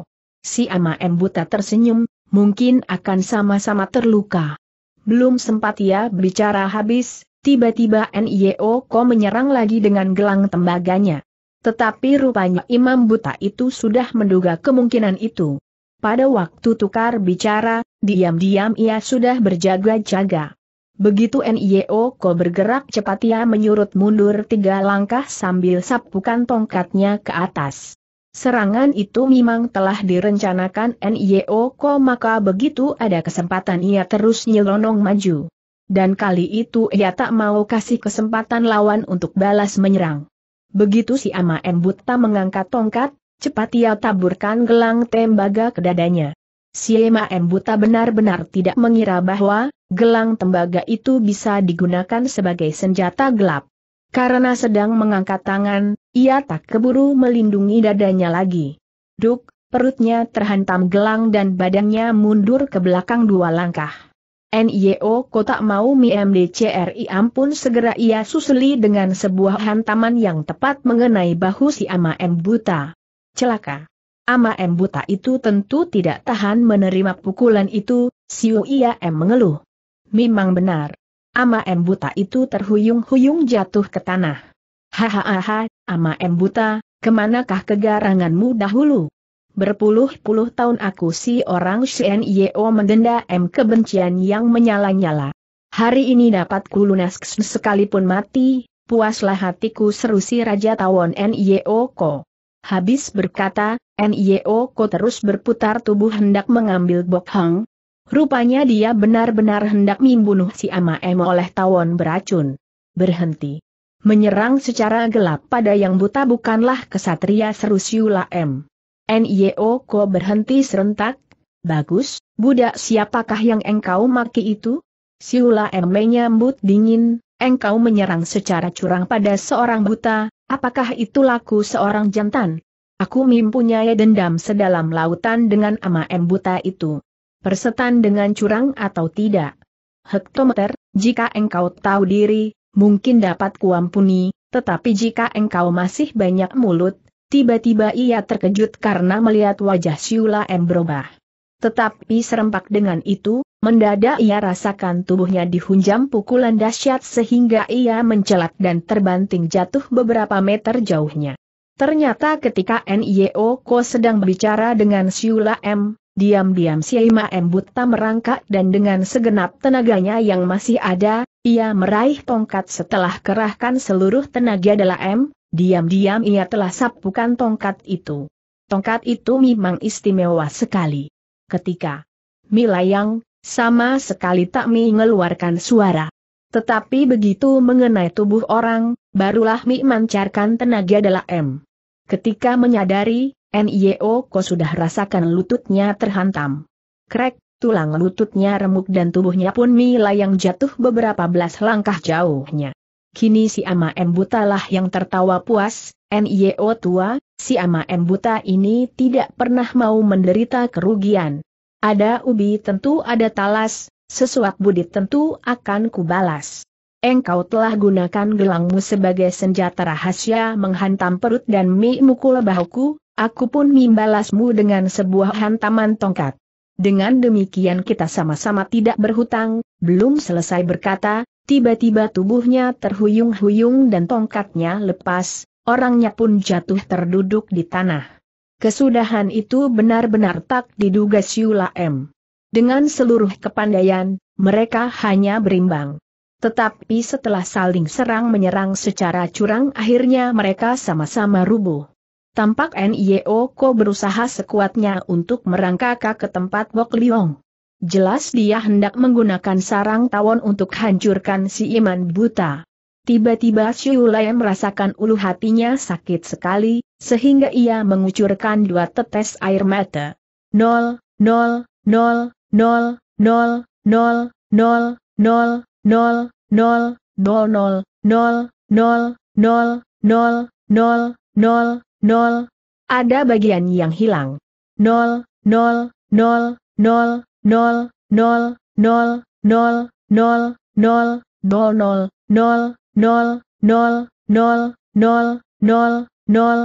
Si Ama M buta tersenyum, mungkin akan sama-sama terluka. Belum sempat ia bicara habis, tiba-tiba NIO Ko menyerang lagi dengan gelang tembaganya. Tetapi rupanya Imam Buta itu sudah menduga kemungkinan itu. Pada waktu tukar bicara, diam-diam ia sudah berjaga-jaga. Begitu NIO Ko bergerak cepat ia menyurut mundur tiga langkah sambil sapukan tongkatnya ke atas. Serangan itu memang telah direncanakan NIO Ko maka begitu ada kesempatan ia terus nyelonong maju. Dan kali itu ia tak mau kasih kesempatan lawan untuk balas menyerang. Begitu si Ama Embuta mengangkat tongkat, cepat ia taburkan gelang tembaga ke dadanya. Si Ama Embuta benar-benar tidak mengira bahwa gelang tembaga itu bisa digunakan sebagai senjata gelap. Karena sedang mengangkat tangan, ia tak keburu melindungi dadanya lagi. Duk, perutnya terhantam gelang dan badannya mundur ke belakang dua langkah. NIO kotak mau mi MDCRI ampun segera ia susuli dengan sebuah hantaman yang tepat mengenai bahu si Ama M. Buta. Celaka. Ama M. Buta itu tentu tidak tahan menerima pukulan itu, Siu Ia M. mengeluh. Memang benar. Ama M. Buta itu terhuyung-huyung jatuh ke tanah. Hahaha, ama em buta, kemanakah kegaranganmu dahulu? Berpuluh-puluh tahun aku si orang Shen Yeo em kebencian yang menyala-nyala. Hari ini dapat kulunas sekalipun mati, puaslah hatiku seru si Raja Tawon Nio Ko. Habis berkata, Nio Ko terus berputar tubuh hendak mengambil Bok Hang. Rupanya dia benar-benar hendak membunuh si Ama Em oleh tawon beracun. Berhenti. Menyerang secara gelap pada yang buta bukanlah kesatria seru Siula M. Nio Ko berhenti serentak, bagus, budak siapakah yang engkau maki itu? Siula M menyambut dingin, engkau menyerang secara curang pada seorang buta, apakah itu laku seorang jantan? Aku mempunyai dendam sedalam lautan dengan ama M buta itu. Persetan dengan curang atau tidak? Hektometer, jika engkau tahu diri, mungkin dapat kuampuni, tetapi jika engkau masih banyak mulut, tiba-tiba ia terkejut karena melihat wajah Siula M berubah. Tetapi serempak dengan itu, mendadak ia rasakan tubuhnya dihunjam pukulan dahsyat sehingga ia mencelat dan terbanting jatuh beberapa meter jauhnya. Ternyata ketika NIO Ko sedang berbicara dengan Siula M, Diam-diam si Ima Embuta merangkak dan dengan segenap tenaganya yang masih ada, ia meraih tongkat setelah kerahkan seluruh tenaga dalam M, diam-diam ia telah sapukan tongkat itu. Tongkat itu memang istimewa sekali. Ketika Milayang, sama sekali tak mengeluarkan suara. Tetapi begitu mengenai tubuh orang, barulah Mi mancarkan tenaga dalam M. Ketika menyadari, NIO e Ko sudah rasakan lututnya terhantam. Krek, tulang lututnya remuk dan tubuhnya pun melayang jatuh beberapa belas langkah jauhnya. Kini si Ama M. Buta lah yang tertawa puas, NIO e tua, si Ama M. Buta ini tidak pernah mau menderita kerugian. Ada ubi tentu ada talas, sesuap budi tentu akan kubalas. Engkau telah gunakan gelangmu sebagai senjata rahasia menghantam perut dan mi mukul bahuku, Aku pun membalasmu dengan sebuah hantaman tongkat. Dengan demikian kita sama-sama tidak berhutang, belum selesai berkata, tiba-tiba tubuhnya terhuyung-huyung dan tongkatnya lepas, orangnya pun jatuh terduduk di tanah. Kesudahan itu benar-benar tak diduga Siula M. Dengan seluruh kepandaian, mereka hanya berimbang. Tetapi setelah saling serang-menyerang secara curang akhirnya mereka sama-sama rubuh. Tampak Nio Ko berusaha sekuatnya untuk merangkak ke tempat Bok Liong. Jelas dia hendak menggunakan sarang tawon untuk hancurkan si iman buta. Tiba-tiba Siulai merasakan ulu hatinya sakit sekali, sehingga ia mengucurkan dua tetes air mata. Nol, nol, nol, nol, nol, nol, nol, nol, nol, nol, nol, nol, nol, nol, nol, nol, nol, nol, nol, ada bagian yang hilang. Nol, nol, nol, nol, nol, nol, nol, nol, nol, nol, nol, nol, nol, nol, nol, nol, nol, nol, nol.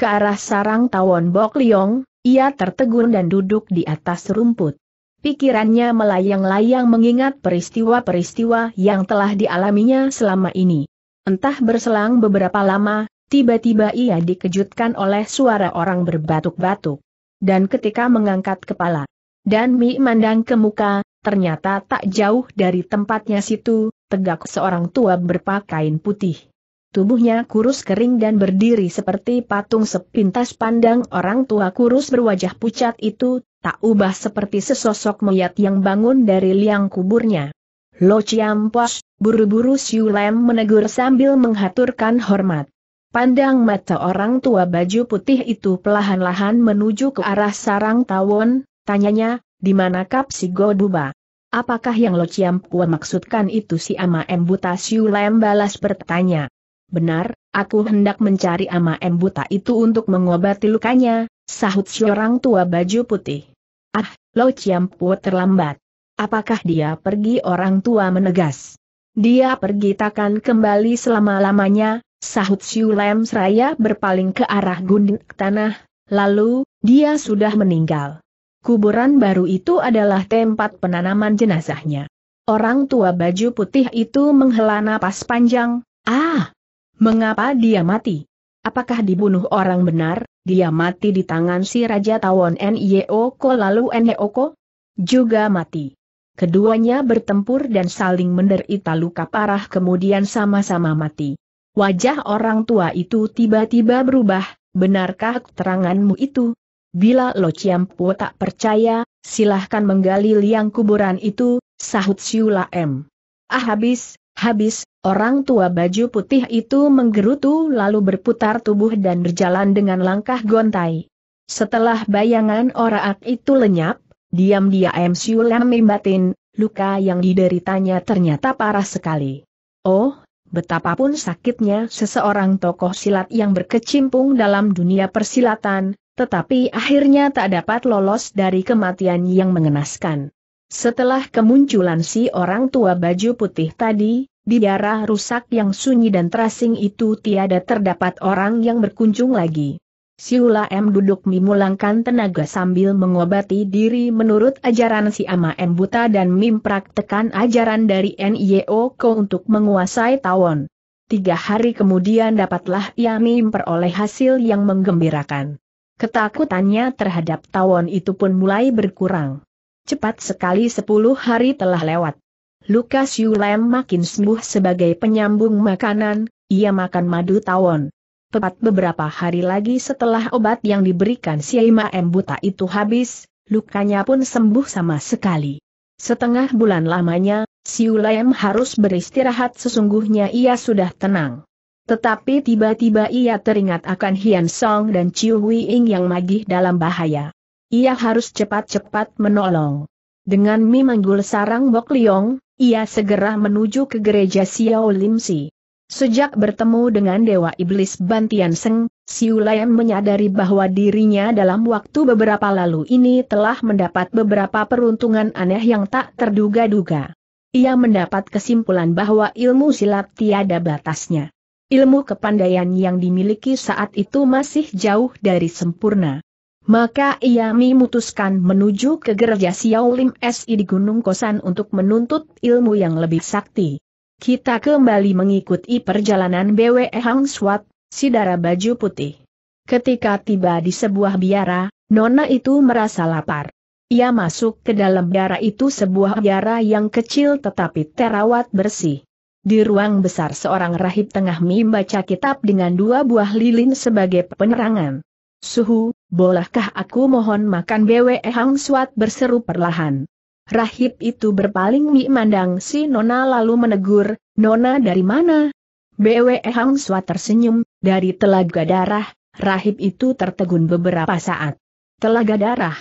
Ke arah sarang tawon Bok Liong, ia tertegun dan duduk di atas rumput. Pikirannya melayang-layang mengingat peristiwa-peristiwa yang telah dialaminya selama ini. Entah berselang beberapa lama, Tiba-tiba ia dikejutkan oleh suara orang berbatuk-batuk. Dan ketika mengangkat kepala, dan Mi mandang ke muka, ternyata tak jauh dari tempatnya situ, tegak seorang tua berpakaian putih. Tubuhnya kurus kering dan berdiri seperti patung sepintas pandang orang tua kurus berwajah pucat itu, tak ubah seperti sesosok mayat yang bangun dari liang kuburnya. Lo Chiam Pos, buru-buru Siu Lem menegur sambil menghaturkan hormat. Pandang mata orang tua baju putih itu pelahan-lahan menuju ke arah sarang tawon, tanyanya, di mana kap si Goduba? Apakah yang Lo ciampu maksudkan itu si Ama Embuta Siulem balas bertanya. Benar, aku hendak mencari Ama Embuta itu untuk mengobati lukanya, sahut si orang tua baju putih. Ah, Lo ciampu terlambat. Apakah dia pergi orang tua menegas? Dia pergi takkan kembali selama-lamanya, Sahut Siu Lem Seraya berpaling ke arah gundik tanah, lalu, dia sudah meninggal. Kuburan baru itu adalah tempat penanaman jenazahnya. Orang tua baju putih itu menghela napas panjang, ah! Mengapa dia mati? Apakah dibunuh orang benar? Dia mati di tangan si Raja Tawon Nyeoko lalu Nyeoko juga mati. Keduanya bertempur dan saling menderita luka parah kemudian sama-sama mati. Wajah orang tua itu tiba-tiba berubah, benarkah keteranganmu itu? Bila Lo Chiampo tak percaya, silahkan menggali liang kuburan itu, sahut Siula M. Ah habis, habis, orang tua baju putih itu menggerutu lalu berputar tubuh dan berjalan dengan langkah gontai. Setelah bayangan orang itu lenyap, diam-diam Siula membatin, luka yang dideritanya ternyata parah sekali. Oh, Betapapun sakitnya seseorang tokoh silat yang berkecimpung dalam dunia persilatan, tetapi akhirnya tak dapat lolos dari kematian yang mengenaskan. Setelah kemunculan si orang tua baju putih tadi, di daerah rusak yang sunyi dan terasing itu tiada terdapat orang yang berkunjung lagi. Siula M duduk memulangkan tenaga sambil mengobati diri menurut ajaran si Ama M Buta dan mempraktekan ajaran dari NIO Ko untuk menguasai tawon. Tiga hari kemudian dapatlah ia memperoleh hasil yang menggembirakan. Ketakutannya terhadap tawon itu pun mulai berkurang. Cepat sekali sepuluh hari telah lewat. Lukas Yulem makin sembuh sebagai penyambung makanan, ia makan madu tawon tepat beberapa hari lagi setelah obat yang diberikan si M. buta itu habis, lukanya pun sembuh sama sekali. Setengah bulan lamanya, si Ulaem harus beristirahat sesungguhnya ia sudah tenang. Tetapi tiba-tiba ia teringat akan Hian Song dan Chiu Ing yang magih dalam bahaya. Ia harus cepat-cepat menolong. Dengan Mi Sarang Bok Liong, ia segera menuju ke gereja Xiao Lim Si. Sejak bertemu dengan Dewa Iblis Bantian Seng, Siulayan menyadari bahwa dirinya dalam waktu beberapa lalu ini telah mendapat beberapa peruntungan aneh yang tak terduga-duga. Ia mendapat kesimpulan bahwa ilmu silat tiada batasnya. Ilmu kepandaian yang dimiliki saat itu masih jauh dari sempurna. Maka ia memutuskan menuju ke gereja Siaulim Si di Gunung Kosan untuk menuntut ilmu yang lebih sakti. Kita kembali mengikuti perjalanan BWE Hang Swat, si darah baju putih. Ketika tiba di sebuah biara, Nona itu merasa lapar. Ia masuk ke dalam biara itu sebuah biara yang kecil tetapi terawat bersih. Di ruang besar seorang rahib tengah membaca kitab dengan dua buah lilin sebagai penerangan. Suhu, bolehkah aku mohon makan BWE Hang Swat berseru perlahan. Rahib itu berpaling memandang si Nona lalu menegur, Nona dari mana? BWE Hang Sua tersenyum, dari telaga darah, rahib itu tertegun beberapa saat. Telaga darah.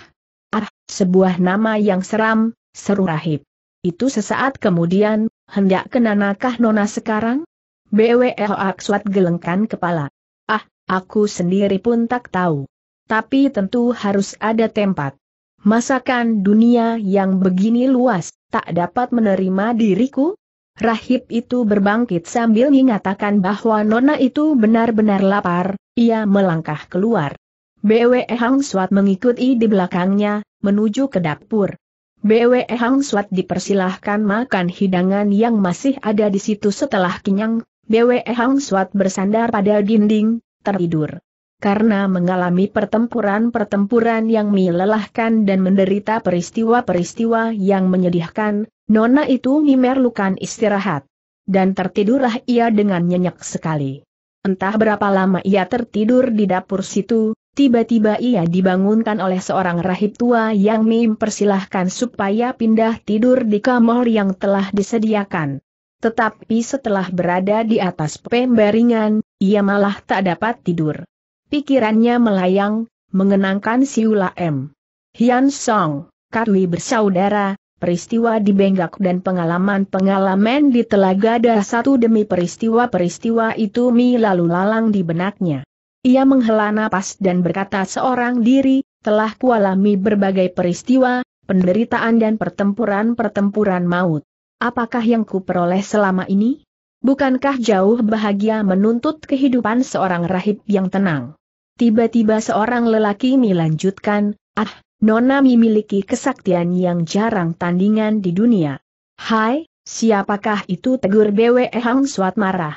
Ah, sebuah nama yang seram, seru rahib. Itu sesaat kemudian, hendak kenanakah Nona sekarang? BWE Hang Suat gelengkan kepala. Ah, aku sendiri pun tak tahu. Tapi tentu harus ada tempat. Masakan dunia yang begini luas, tak dapat menerima diriku? Rahib itu berbangkit sambil mengatakan bahwa Nona itu benar-benar lapar, ia melangkah keluar. BW Hang Swat mengikuti di belakangnya, menuju ke dapur. BW Hang Swat dipersilahkan makan hidangan yang masih ada di situ setelah kenyang, BW Hang Swat bersandar pada dinding, tertidur karena mengalami pertempuran-pertempuran yang melelahkan dan menderita peristiwa-peristiwa yang menyedihkan, Nona itu memerlukan istirahat. Dan tertidurlah ia dengan nyenyak sekali. Entah berapa lama ia tertidur di dapur situ, tiba-tiba ia dibangunkan oleh seorang rahib tua yang mempersilahkan supaya pindah tidur di kamar yang telah disediakan. Tetapi setelah berada di atas pembaringan, ia malah tak dapat tidur. Pikirannya melayang, mengenangkan Siula M. Hian Song, Katwi bersaudara, peristiwa di Benggak dan pengalaman-pengalaman di Telaga ada satu demi peristiwa-peristiwa itu mi lalu lalang di benaknya. Ia menghela napas dan berkata seorang diri, telah kualami berbagai peristiwa, penderitaan dan pertempuran-pertempuran maut. Apakah yang kuperoleh selama ini? Bukankah jauh bahagia menuntut kehidupan seorang rahib yang tenang? Tiba-tiba seorang lelaki melanjutkan, ah, Nona memiliki kesaktian yang jarang tandingan di dunia. Hai, siapakah itu tegur BWE Hang Suat marah.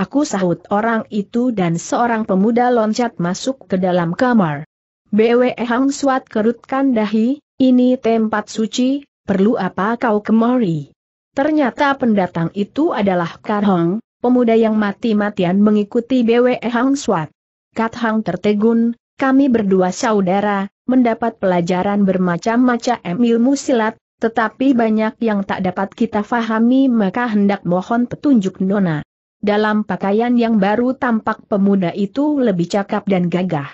Aku sahut orang itu dan seorang pemuda loncat masuk ke dalam kamar. BWE Hang Suat kerutkan dahi, ini tempat suci, perlu apa kau kemari? Ternyata pendatang itu adalah Karhong, pemuda yang mati-matian mengikuti BWE Hang Suat. Kat Hang tertegun, kami berdua saudara, mendapat pelajaran bermacam-macam ilmu silat, tetapi banyak yang tak dapat kita fahami maka hendak mohon petunjuk Nona. Dalam pakaian yang baru tampak pemuda itu lebih cakap dan gagah.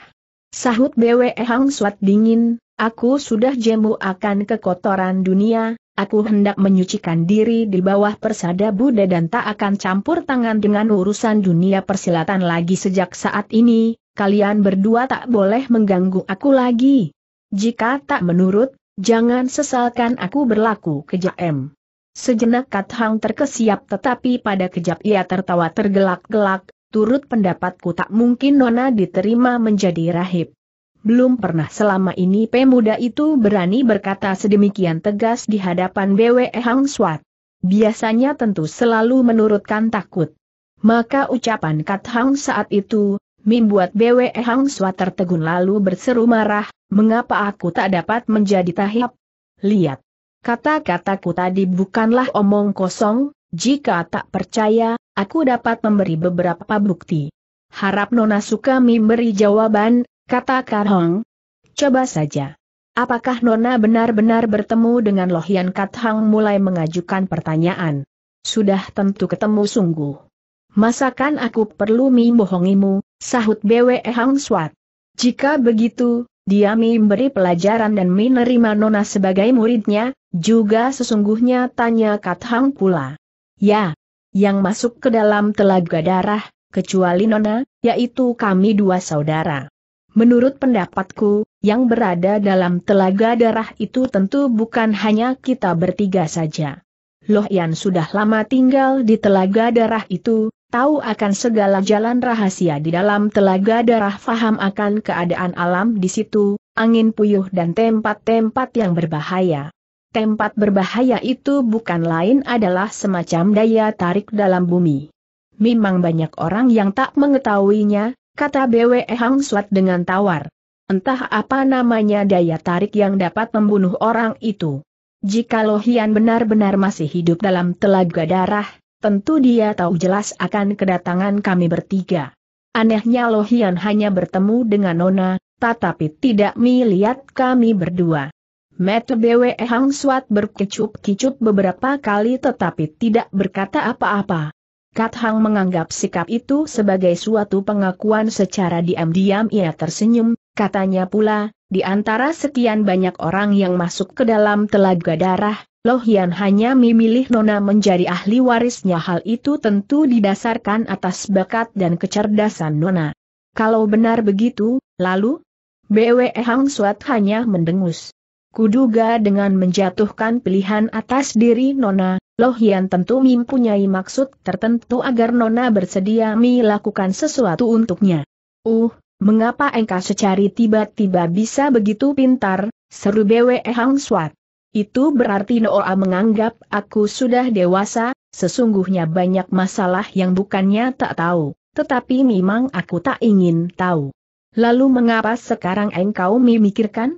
Sahut BWE Hang Suat dingin, aku sudah jemu akan kekotoran dunia, Aku hendak menyucikan diri di bawah persada Buddha dan tak akan campur tangan dengan urusan dunia persilatan lagi sejak saat ini, kalian berdua tak boleh mengganggu aku lagi. Jika tak menurut, jangan sesalkan aku berlaku kejam. Sejenak Kat Hang terkesiap tetapi pada kejap ia tertawa tergelak-gelak, turut pendapatku tak mungkin Nona diterima menjadi rahib belum pernah selama ini pemuda itu berani berkata sedemikian tegas di hadapan BW Hang Swat. Biasanya tentu selalu menurutkan takut. Maka ucapan Kat Hang saat itu, membuat BW Hang Swat tertegun lalu berseru marah, mengapa aku tak dapat menjadi tahap? Lihat. Kata-kataku tadi bukanlah omong kosong, jika tak percaya, aku dapat memberi beberapa bukti. Harap Nona Suka memberi jawaban, Kata Karhong. Coba saja. Apakah Nona benar-benar bertemu dengan Lohian Kathang mulai mengajukan pertanyaan? Sudah tentu ketemu sungguh. Masakan aku perlu membohongimu, sahut BW Hang Swat. Jika begitu, dia memberi pelajaran dan menerima Nona sebagai muridnya, juga sesungguhnya tanya Kat Kathang pula. Ya, yang masuk ke dalam telaga darah, kecuali Nona, yaitu kami dua saudara. Menurut pendapatku, yang berada dalam telaga darah itu tentu bukan hanya kita bertiga saja. Loh Yan sudah lama tinggal di telaga darah itu, tahu akan segala jalan rahasia di dalam telaga darah faham akan keadaan alam di situ, angin puyuh dan tempat-tempat yang berbahaya. Tempat berbahaya itu bukan lain adalah semacam daya tarik dalam bumi. Memang banyak orang yang tak mengetahuinya, kata BWE Hang Suat dengan tawar. Entah apa namanya daya tarik yang dapat membunuh orang itu. Jikalau Hian benar-benar masih hidup dalam telaga darah, tentu dia tahu jelas akan kedatangan kami bertiga. Anehnya Lohian hanya bertemu dengan Nona, tetapi tidak melihat kami berdua. Met BWE Hang Suat berkecup-kicup beberapa kali tetapi tidak berkata apa-apa. Kat Hang menganggap sikap itu sebagai suatu pengakuan secara diam-diam ia tersenyum, katanya pula, di antara sekian banyak orang yang masuk ke dalam telaga darah, Loh Yan hanya memilih Nona menjadi ahli warisnya hal itu tentu didasarkan atas bakat dan kecerdasan Nona. Kalau benar begitu, lalu? BWE Hang Suat hanya mendengus. Kuduga dengan menjatuhkan pilihan atas diri Nona, Loh Hian tentu mempunyai maksud tertentu agar Nona bersedia melakukan sesuatu untuknya. Uh, mengapa engkau secari tiba-tiba bisa begitu pintar, seru Bwe Hang Swat. Itu berarti Noa menganggap aku sudah dewasa, sesungguhnya banyak masalah yang bukannya tak tahu, tetapi memang aku tak ingin tahu. Lalu mengapa sekarang engkau memikirkan?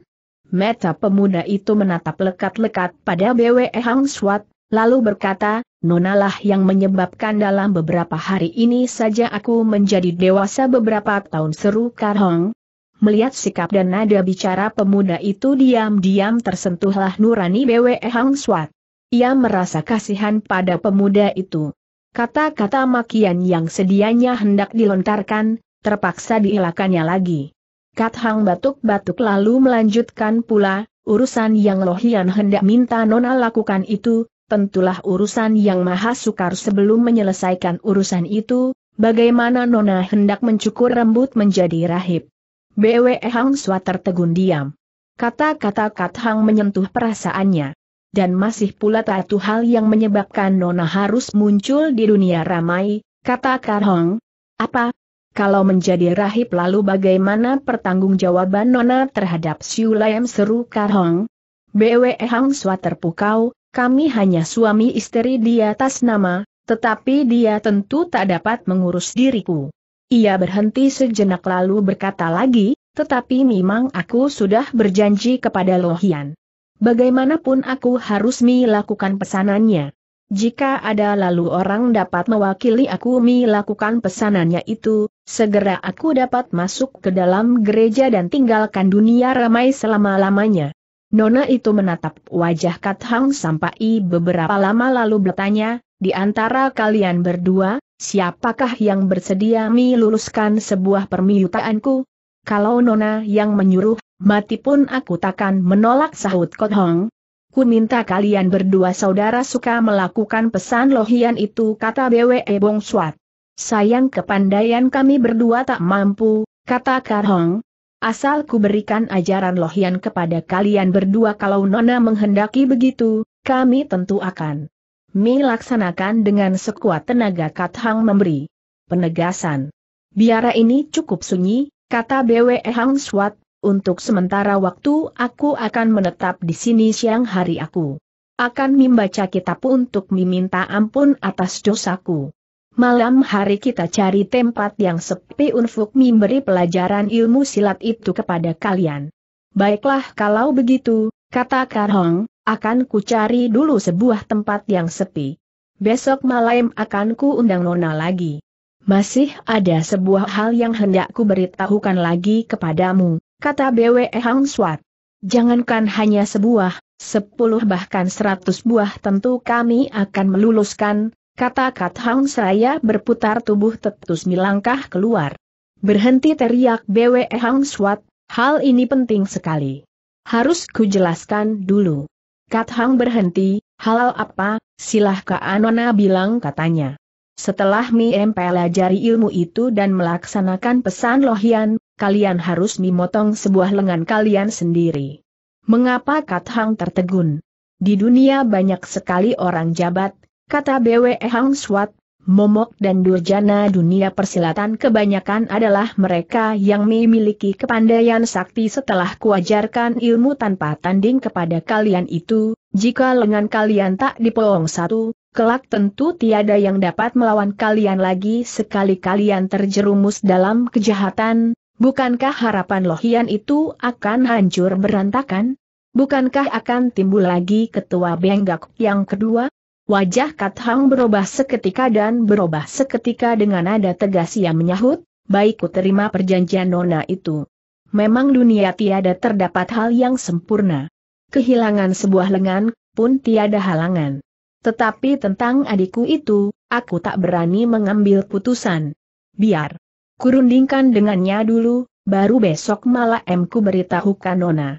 Meta pemuda itu menatap lekat-lekat pada Bwe Hang Swat, lalu berkata, Nonalah yang menyebabkan dalam beberapa hari ini saja aku menjadi dewasa beberapa tahun seru Karhong. Melihat sikap dan nada bicara pemuda itu diam-diam tersentuhlah nurani BWE Hang Swat. Ia merasa kasihan pada pemuda itu. Kata-kata makian yang sedianya hendak dilontarkan, terpaksa diilakannya lagi. Kat Hang batuk-batuk lalu melanjutkan pula, urusan yang Lohian hendak minta Nona lakukan itu, tentulah urusan yang maha sukar sebelum menyelesaikan urusan itu, bagaimana Nona hendak mencukur rambut menjadi rahib. BWE Hang Sua tertegun diam. Kata-kata Kat Hang menyentuh perasaannya. Dan masih pula satu hal yang menyebabkan Nona harus muncul di dunia ramai, kata Kat Hang. Apa? Kalau menjadi rahib lalu bagaimana pertanggungjawaban Nona terhadap Siu seru Kat Hang? BWE Hang Sua terpukau, kami hanya suami istri di atas nama, tetapi dia tentu tak dapat mengurus diriku. Ia berhenti sejenak lalu berkata lagi, tetapi memang aku sudah berjanji kepada Lohian. Bagaimanapun aku harus melakukan pesanannya. Jika ada lalu orang dapat mewakili aku mi lakukan pesanannya itu, segera aku dapat masuk ke dalam gereja dan tinggalkan dunia ramai selama-lamanya. Nona itu menatap wajah Kat Hang sampai beberapa lama lalu bertanya, di antara kalian berdua, siapakah yang bersedia meluluskan sebuah permintaanku? Kalau Nona yang menyuruh, mati pun aku takkan menolak sahut Kot Hong. Ku minta kalian berdua saudara suka melakukan pesan lohian itu kata BWE Bong Suat. Sayang kepandaian kami berdua tak mampu, kata Kat Hong, Asal ku berikan ajaran lohian kepada kalian berdua kalau Nona menghendaki begitu, kami tentu akan. melaksanakan dengan sekuat tenaga Kat Hang memberi penegasan. Biara ini cukup sunyi, kata Bwe Hang Swat, untuk sementara waktu aku akan menetap di sini siang hari aku. Akan membaca kitab untuk meminta ampun atas dosaku. Malam hari kita cari tempat yang sepi untuk memberi pelajaran ilmu silat itu kepada kalian. Baiklah kalau begitu, kata Karhong, akan ku cari dulu sebuah tempat yang sepi. Besok malam akan ku undang Nona lagi. Masih ada sebuah hal yang hendak ku beritahukan lagi kepadamu, kata BWE Hang Swat. Jangankan hanya sebuah, sepuluh bahkan seratus buah tentu kami akan meluluskan, Kata Kat Hang seraya berputar tubuh tetus milangkah keluar. Berhenti teriak BWE Hang Swat, hal ini penting sekali. Harus jelaskan dulu. Kat Hang berhenti, halal apa, silahkan Anona bilang katanya. Setelah Mie pelajari ilmu itu dan melaksanakan pesan Lohian, kalian harus memotong sebuah lengan kalian sendiri. Mengapa Kat Hang tertegun? Di dunia banyak sekali orang jabat, Kata BWE Hang Swat, Momok dan Durjana dunia persilatan kebanyakan adalah mereka yang memiliki kepandaian sakti setelah kuajarkan ilmu tanpa tanding kepada kalian itu, jika lengan kalian tak dipoong satu, kelak tentu tiada yang dapat melawan kalian lagi sekali kalian terjerumus dalam kejahatan, bukankah harapan lohian itu akan hancur berantakan? Bukankah akan timbul lagi ketua Benggak yang kedua? Wajah Kat Hang berubah seketika dan berubah seketika dengan nada tegas ia menyahut, baik ku terima perjanjian nona itu. Memang dunia tiada terdapat hal yang sempurna. Kehilangan sebuah lengan, pun tiada halangan. Tetapi tentang adikku itu, aku tak berani mengambil putusan. Biar. Kurundingkan dengannya dulu, baru besok malam ku beritahukan Nona.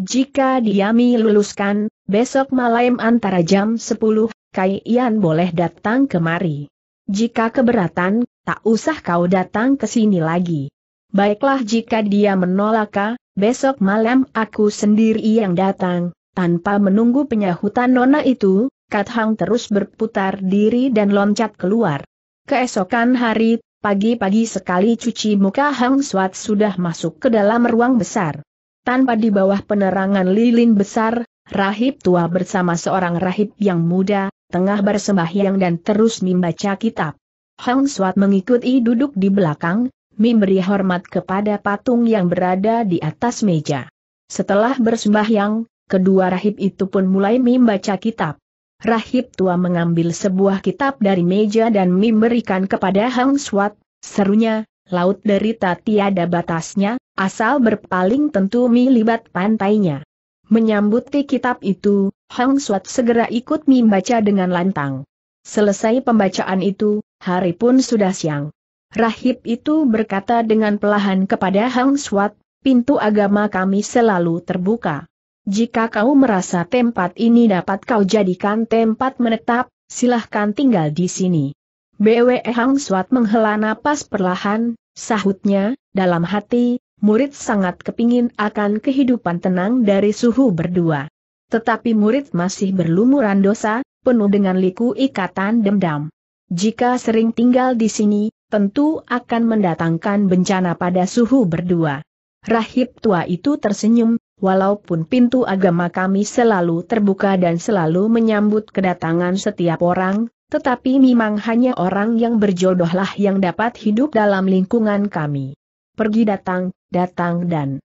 Jika diami luluskan, besok malam antara jam 10 Kai Ian boleh datang kemari. Jika keberatan, tak usah kau datang ke sini lagi. Baiklah jika dia menolak, ah, besok malam aku sendiri yang datang, tanpa menunggu penyahutan nona itu, Kat Hang terus berputar diri dan loncat keluar. Keesokan hari, pagi-pagi sekali cuci muka Hang Swat sudah masuk ke dalam ruang besar. Tanpa di bawah penerangan lilin besar, rahib tua bersama seorang rahib yang muda, tengah bersembahyang dan terus membaca kitab. Hang Suat mengikuti duduk di belakang, memberi hormat kepada patung yang berada di atas meja. Setelah bersembahyang, kedua rahib itu pun mulai membaca kitab. Rahib tua mengambil sebuah kitab dari meja dan memberikan kepada Hang Swat. serunya, laut derita tiada batasnya, asal berpaling tentu milibat pantainya. Menyambuti kitab itu, Hang Suat segera ikut membaca dengan lantang. Selesai pembacaan itu, hari pun sudah siang. Rahib itu berkata dengan pelahan kepada Hang Suat, pintu agama kami selalu terbuka. Jika kau merasa tempat ini dapat kau jadikan tempat menetap, silahkan tinggal di sini. Bwe Hang Suat menghela napas perlahan, sahutnya, dalam hati, murid sangat kepingin akan kehidupan tenang dari suhu berdua. Tetapi murid masih berlumuran dosa, penuh dengan liku ikatan dendam. Jika sering tinggal di sini, tentu akan mendatangkan bencana pada suhu berdua. Rahib tua itu tersenyum, walaupun pintu agama kami selalu terbuka dan selalu menyambut kedatangan setiap orang, tetapi memang hanya orang yang berjodohlah yang dapat hidup dalam lingkungan kami. Pergi datang, datang dan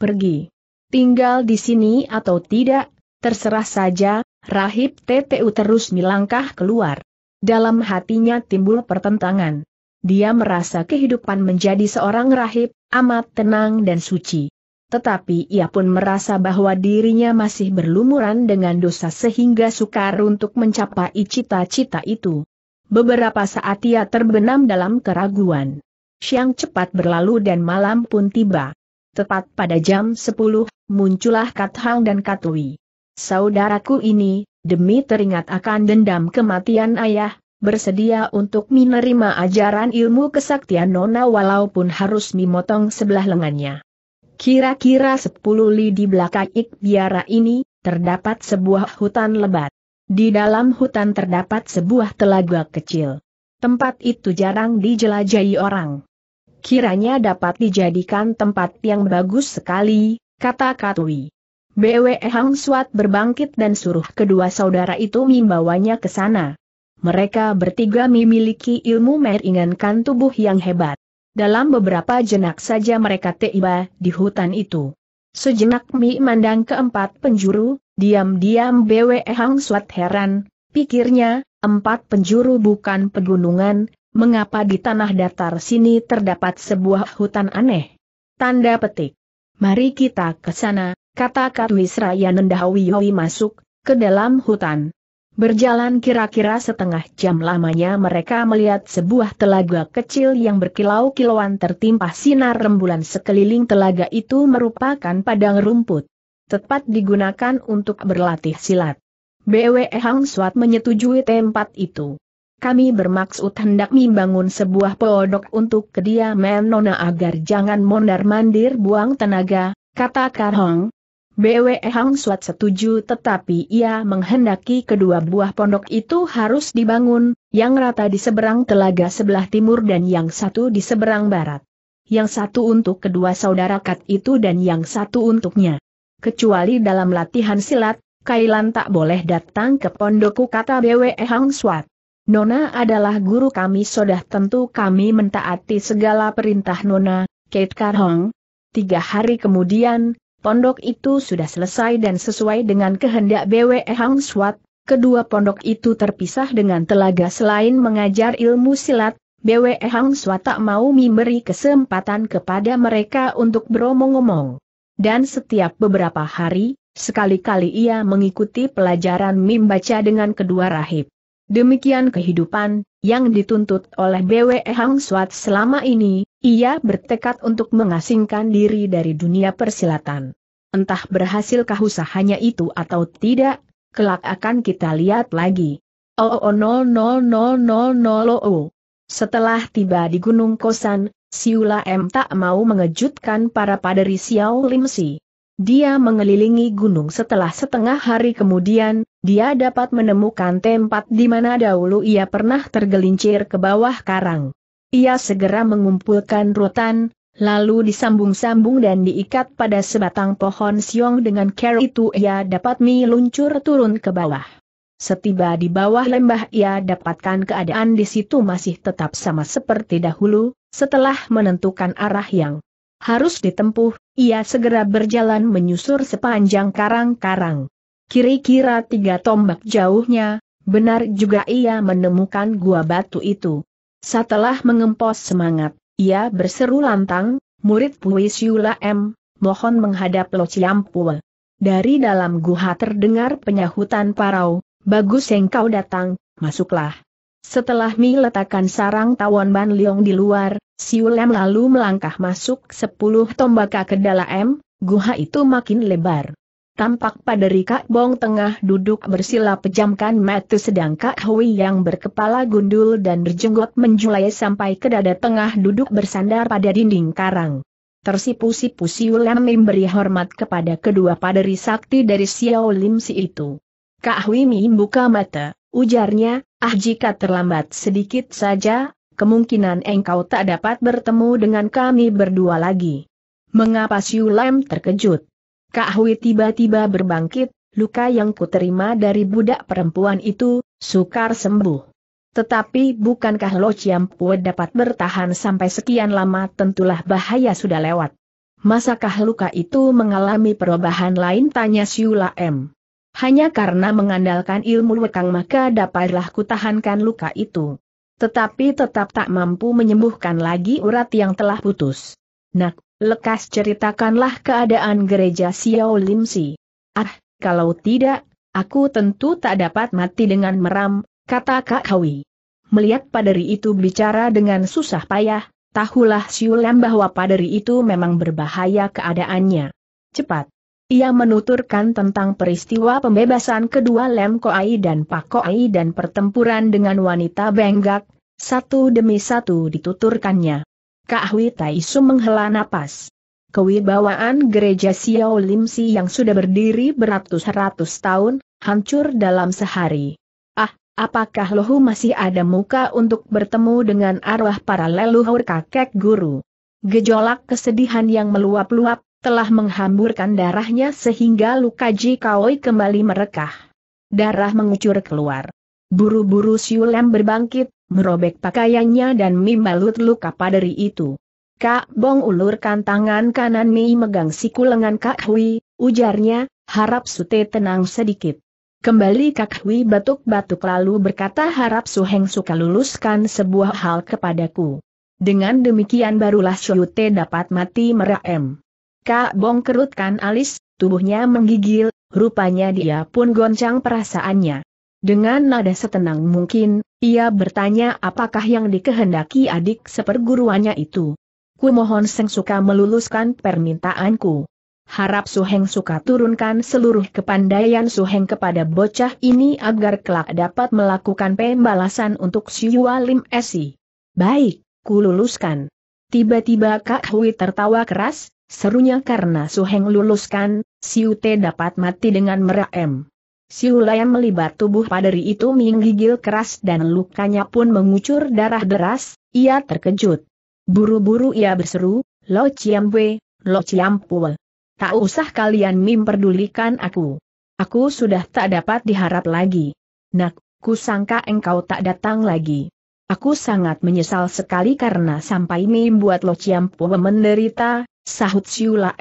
pergi. Tinggal di sini atau tidak, Terserah saja, rahib TTU terus melangkah keluar. Dalam hatinya timbul pertentangan. Dia merasa kehidupan menjadi seorang rahib, amat tenang dan suci. Tetapi ia pun merasa bahwa dirinya masih berlumuran dengan dosa sehingga sukar untuk mencapai cita-cita itu. Beberapa saat ia terbenam dalam keraguan. Siang cepat berlalu dan malam pun tiba. Tepat pada jam 10, muncullah Kat Hang dan Katui. Saudaraku ini, demi teringat akan dendam kematian ayah, bersedia untuk menerima ajaran ilmu kesaktian Nona walaupun harus memotong sebelah lengannya. Kira-kira sepuluh li di belakang ik biara ini, terdapat sebuah hutan lebat. Di dalam hutan terdapat sebuah telaga kecil. Tempat itu jarang dijelajahi orang. Kiranya dapat dijadikan tempat yang bagus sekali, kata Katwi. Bwe Hang Suat berbangkit dan suruh kedua saudara itu membawanya ke sana. Mereka bertiga memiliki ilmu meringankan tubuh yang hebat. Dalam beberapa jenak saja mereka tiba di hutan itu. Sejenak Mi mandang keempat penjuru, diam-diam Bwe Hang Suat heran, pikirnya, empat penjuru bukan pegunungan, mengapa di tanah datar sini terdapat sebuah hutan aneh? Tanda petik. Mari kita ke sana, Kata Katwisraya Nendahawiyoi masuk, ke dalam hutan. Berjalan kira-kira setengah jam lamanya mereka melihat sebuah telaga kecil yang berkilau-kilauan tertimpa sinar rembulan sekeliling telaga itu merupakan padang rumput. Tepat digunakan untuk berlatih silat. BWE Hang Suat menyetujui tempat itu. Kami bermaksud hendak membangun sebuah pondok untuk kediaman Nona agar jangan mondar-mandir buang tenaga, kata Karhong, BWE Hang Suat setuju tetapi ia menghendaki kedua buah pondok itu harus dibangun, yang rata di seberang telaga sebelah timur dan yang satu di seberang barat. Yang satu untuk kedua saudara Kat itu dan yang satu untuknya. Kecuali dalam latihan silat, Kailan tak boleh datang ke pondokku kata BWE Hang Suat. Nona adalah guru kami sudah tentu kami mentaati segala perintah Nona, Kate Karhong. Tiga hari kemudian, pondok itu sudah selesai dan sesuai dengan kehendak BWE Hang Swat, kedua pondok itu terpisah dengan telaga selain mengajar ilmu silat, BWE Hang Swat tak mau memberi kesempatan kepada mereka untuk beromong-omong. Dan setiap beberapa hari, sekali-kali ia mengikuti pelajaran mim baca dengan kedua rahib. Demikian kehidupan, yang dituntut oleh BWE Hang Swat selama ini, ia bertekad untuk mengasingkan diri dari dunia persilatan. Entah berhasilkah usahanya itu atau tidak, kelak akan kita lihat lagi. Oh, oh, no, oh. Setelah tiba di Gunung Kosan, Siula M tak mau mengejutkan para paderi Xiao Lim Si. Dia mengelilingi gunung setelah setengah hari kemudian, dia dapat menemukan tempat di mana dahulu ia pernah tergelincir ke bawah karang. Ia segera mengumpulkan rotan, lalu disambung-sambung dan diikat pada sebatang pohon siong dengan care itu ia dapat meluncur turun ke bawah. Setiba di bawah lembah ia dapatkan keadaan di situ masih tetap sama seperti dahulu, setelah menentukan arah yang harus ditempuh, ia segera berjalan menyusur sepanjang karang-karang. Kira-kira tiga tombak jauhnya, benar juga ia menemukan gua batu itu. Setelah mengempos semangat, ia berseru lantang, murid Puis Yula M, mohon menghadap Lo Ciampua. Dari dalam guha terdengar penyahutan parau, bagus engkau datang, masuklah. Setelah Mi letakkan sarang tawon Ban Liong di luar, Siulem lalu melangkah masuk sepuluh tombak ke dalam, guha itu makin lebar. Tampak pada Rika Bong tengah duduk bersila pejamkan mata sedang Kak Hui yang berkepala gundul dan berjenggot menjulai sampai ke dada tengah duduk bersandar pada dinding karang. Tersipu-sipu Siu Lam memberi hormat kepada kedua paderi sakti dari Xiao Lim Si itu. Kak Hui buka mata, ujarnya, ah jika terlambat sedikit saja, kemungkinan engkau tak dapat bertemu dengan kami berdua lagi. Mengapa Siu Lam terkejut? Kak Hui tiba-tiba berbangkit, luka yang kuterima dari budak perempuan itu, sukar sembuh. Tetapi bukankah Lo Chiampue dapat bertahan sampai sekian lama tentulah bahaya sudah lewat. Masakah luka itu mengalami perubahan lain tanya Siula M. Hanya karena mengandalkan ilmu lekang maka dapatlah kutahankan luka itu. Tetapi tetap tak mampu menyembuhkan lagi urat yang telah putus. Nak, lekas ceritakanlah keadaan gereja Xiao si. Ah, kalau tidak, aku tentu tak dapat mati dengan meram, kata Kak Kawi. Melihat paderi itu bicara dengan susah payah, tahulah Siulam bahwa paderi itu memang berbahaya keadaannya. Cepat. Ia menuturkan tentang peristiwa pembebasan kedua Lem Koai dan Pak Koai dan pertempuran dengan wanita Benggak, satu demi satu dituturkannya. Kak Hui Taisu menghela napas. Kewibawaan gereja Xiao Si yang sudah berdiri beratus-ratus tahun, hancur dalam sehari. Ah, apakah lohu masih ada muka untuk bertemu dengan arwah para leluhur kakek guru? Gejolak kesedihan yang meluap-luap, telah menghamburkan darahnya sehingga luka Jikaoi kembali merekah. Darah mengucur keluar. Buru-buru Siulem berbangkit, merobek pakaiannya dan Mi luka paderi itu. Kak Bong ulurkan tangan kanan Mi megang siku lengan Kak Hui, ujarnya, harap Sute tenang sedikit. Kembali Kak Hui batuk-batuk lalu berkata harap Su Heng suka luluskan sebuah hal kepadaku. Dengan demikian barulah Sute dapat mati merem. Kak Bong kerutkan alis, tubuhnya menggigil, rupanya dia pun goncang perasaannya. Dengan nada setenang mungkin, ia bertanya apakah yang dikehendaki adik seperguruannya itu. Ku mohon Seng Suka meluluskan permintaanku. Harap Suheng Suka turunkan seluruh kepandaian Suheng kepada bocah ini agar kelak dapat melakukan pembalasan untuk Siwa Lim Esi. Baik, ku luluskan. Tiba-tiba Kak Hui tertawa keras, serunya karena Suheng luluskan, Siute dapat mati dengan meraem yang melibat tubuh paderi itu menggigil keras dan lukanya pun mengucur darah deras, ia terkejut. Buru-buru ia berseru, Lo Ciamwe, Lo Ciampul. Tak usah kalian memperdulikan aku. Aku sudah tak dapat diharap lagi. Nak, ku sangka engkau tak datang lagi. Aku sangat menyesal sekali karena sampai membuat Lo Ciampul menderita, sahut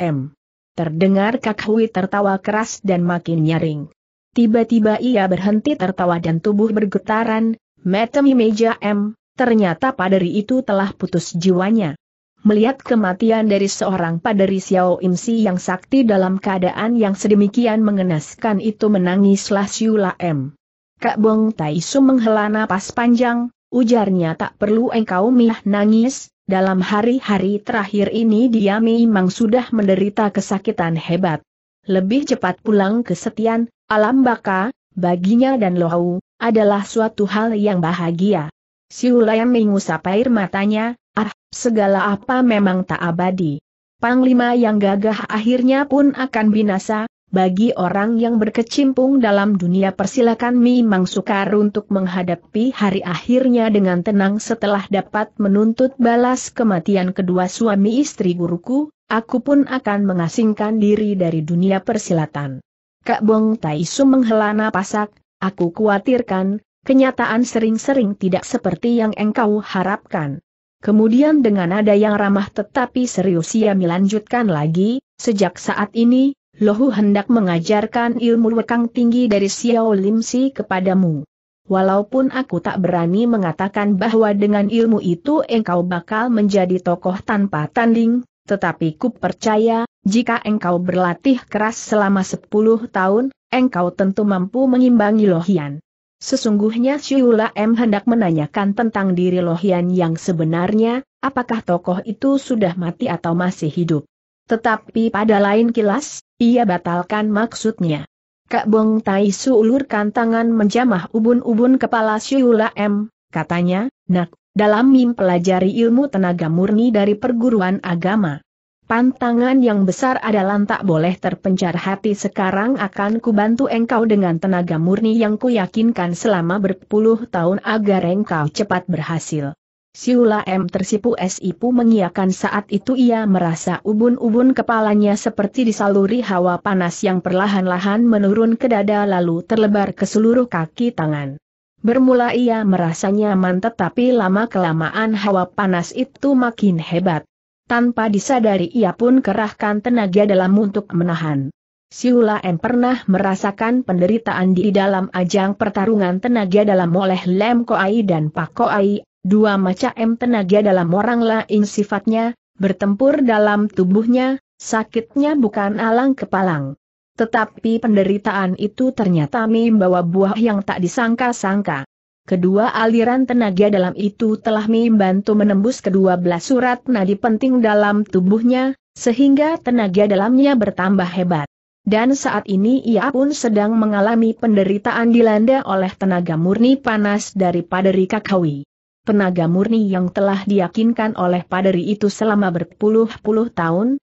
M. Terdengar Kak Hui tertawa keras dan makin nyaring. Tiba-tiba ia berhenti tertawa dan tubuh bergetaran, Metemi meja M, ternyata paderi itu telah putus jiwanya. Melihat kematian dari seorang paderi Xiao Im Si yang sakti dalam keadaan yang sedemikian mengenaskan itu menangislah Siula M. Kak Bong Tai Su menghela napas panjang, ujarnya tak perlu engkau mih nangis, dalam hari-hari terakhir ini dia memang sudah menderita kesakitan hebat. Lebih cepat pulang ke Setian, Alam baka, baginya dan Lohau, adalah suatu hal yang bahagia. Siulayam mengusap air matanya, ah, segala apa memang tak abadi. Panglima yang gagah akhirnya pun akan binasa, bagi orang yang berkecimpung dalam dunia persilakan memang sukar untuk menghadapi hari akhirnya dengan tenang setelah dapat menuntut balas kematian kedua suami istri guruku, aku pun akan mengasingkan diri dari dunia persilatan. Kak Bong Tai Su menghela napasak, aku khawatirkan, kenyataan sering-sering tidak seperti yang engkau harapkan. Kemudian dengan nada yang ramah tetapi serius ia melanjutkan lagi, sejak saat ini, Lohu hendak mengajarkan ilmu wekang tinggi dari Xiao Lim Si kepadamu. Walaupun aku tak berani mengatakan bahwa dengan ilmu itu engkau bakal menjadi tokoh tanpa tanding, tetapi ku percaya, jika engkau berlatih keras selama sepuluh tahun, engkau tentu mampu mengimbangi Lohian. Sesungguhnya Syuula M hendak menanyakan tentang diri Lohian yang sebenarnya, apakah tokoh itu sudah mati atau masih hidup. Tetapi pada lain kilas, ia batalkan maksudnya. Kak Bong Tai Su ulurkan tangan menjamah ubun-ubun kepala Syuula M, katanya, nak, dalam mim pelajari ilmu tenaga murni dari perguruan agama. Pantangan yang besar adalah tak boleh terpencar hati sekarang akan kubantu engkau dengan tenaga murni yang kuyakinkan selama berpuluh tahun agar engkau cepat berhasil. Siula M tersipu Sipu mengiakan saat itu ia merasa ubun-ubun kepalanya seperti disaluri hawa panas yang perlahan-lahan menurun ke dada lalu terlebar ke seluruh kaki tangan. Bermula ia merasa nyaman tetapi lama-kelamaan hawa panas itu makin hebat. Tanpa disadari ia pun kerahkan tenaga dalam untuk menahan. Siula M pernah merasakan penderitaan di dalam ajang pertarungan tenaga dalam oleh Lem Koai dan Pak Koai, dua macam tenaga dalam orang lain sifatnya, bertempur dalam tubuhnya, sakitnya bukan alang kepalang. Tetapi penderitaan itu ternyata membawa buah yang tak disangka-sangka. Kedua aliran tenaga dalam itu telah membantu menembus kedua belas surat nadi penting dalam tubuhnya, sehingga tenaga dalamnya bertambah hebat. Dan saat ini ia pun sedang mengalami penderitaan dilanda oleh tenaga murni panas dari paderi Kakawi. Tenaga murni yang telah diyakinkan oleh paderi itu selama berpuluh-puluh tahun,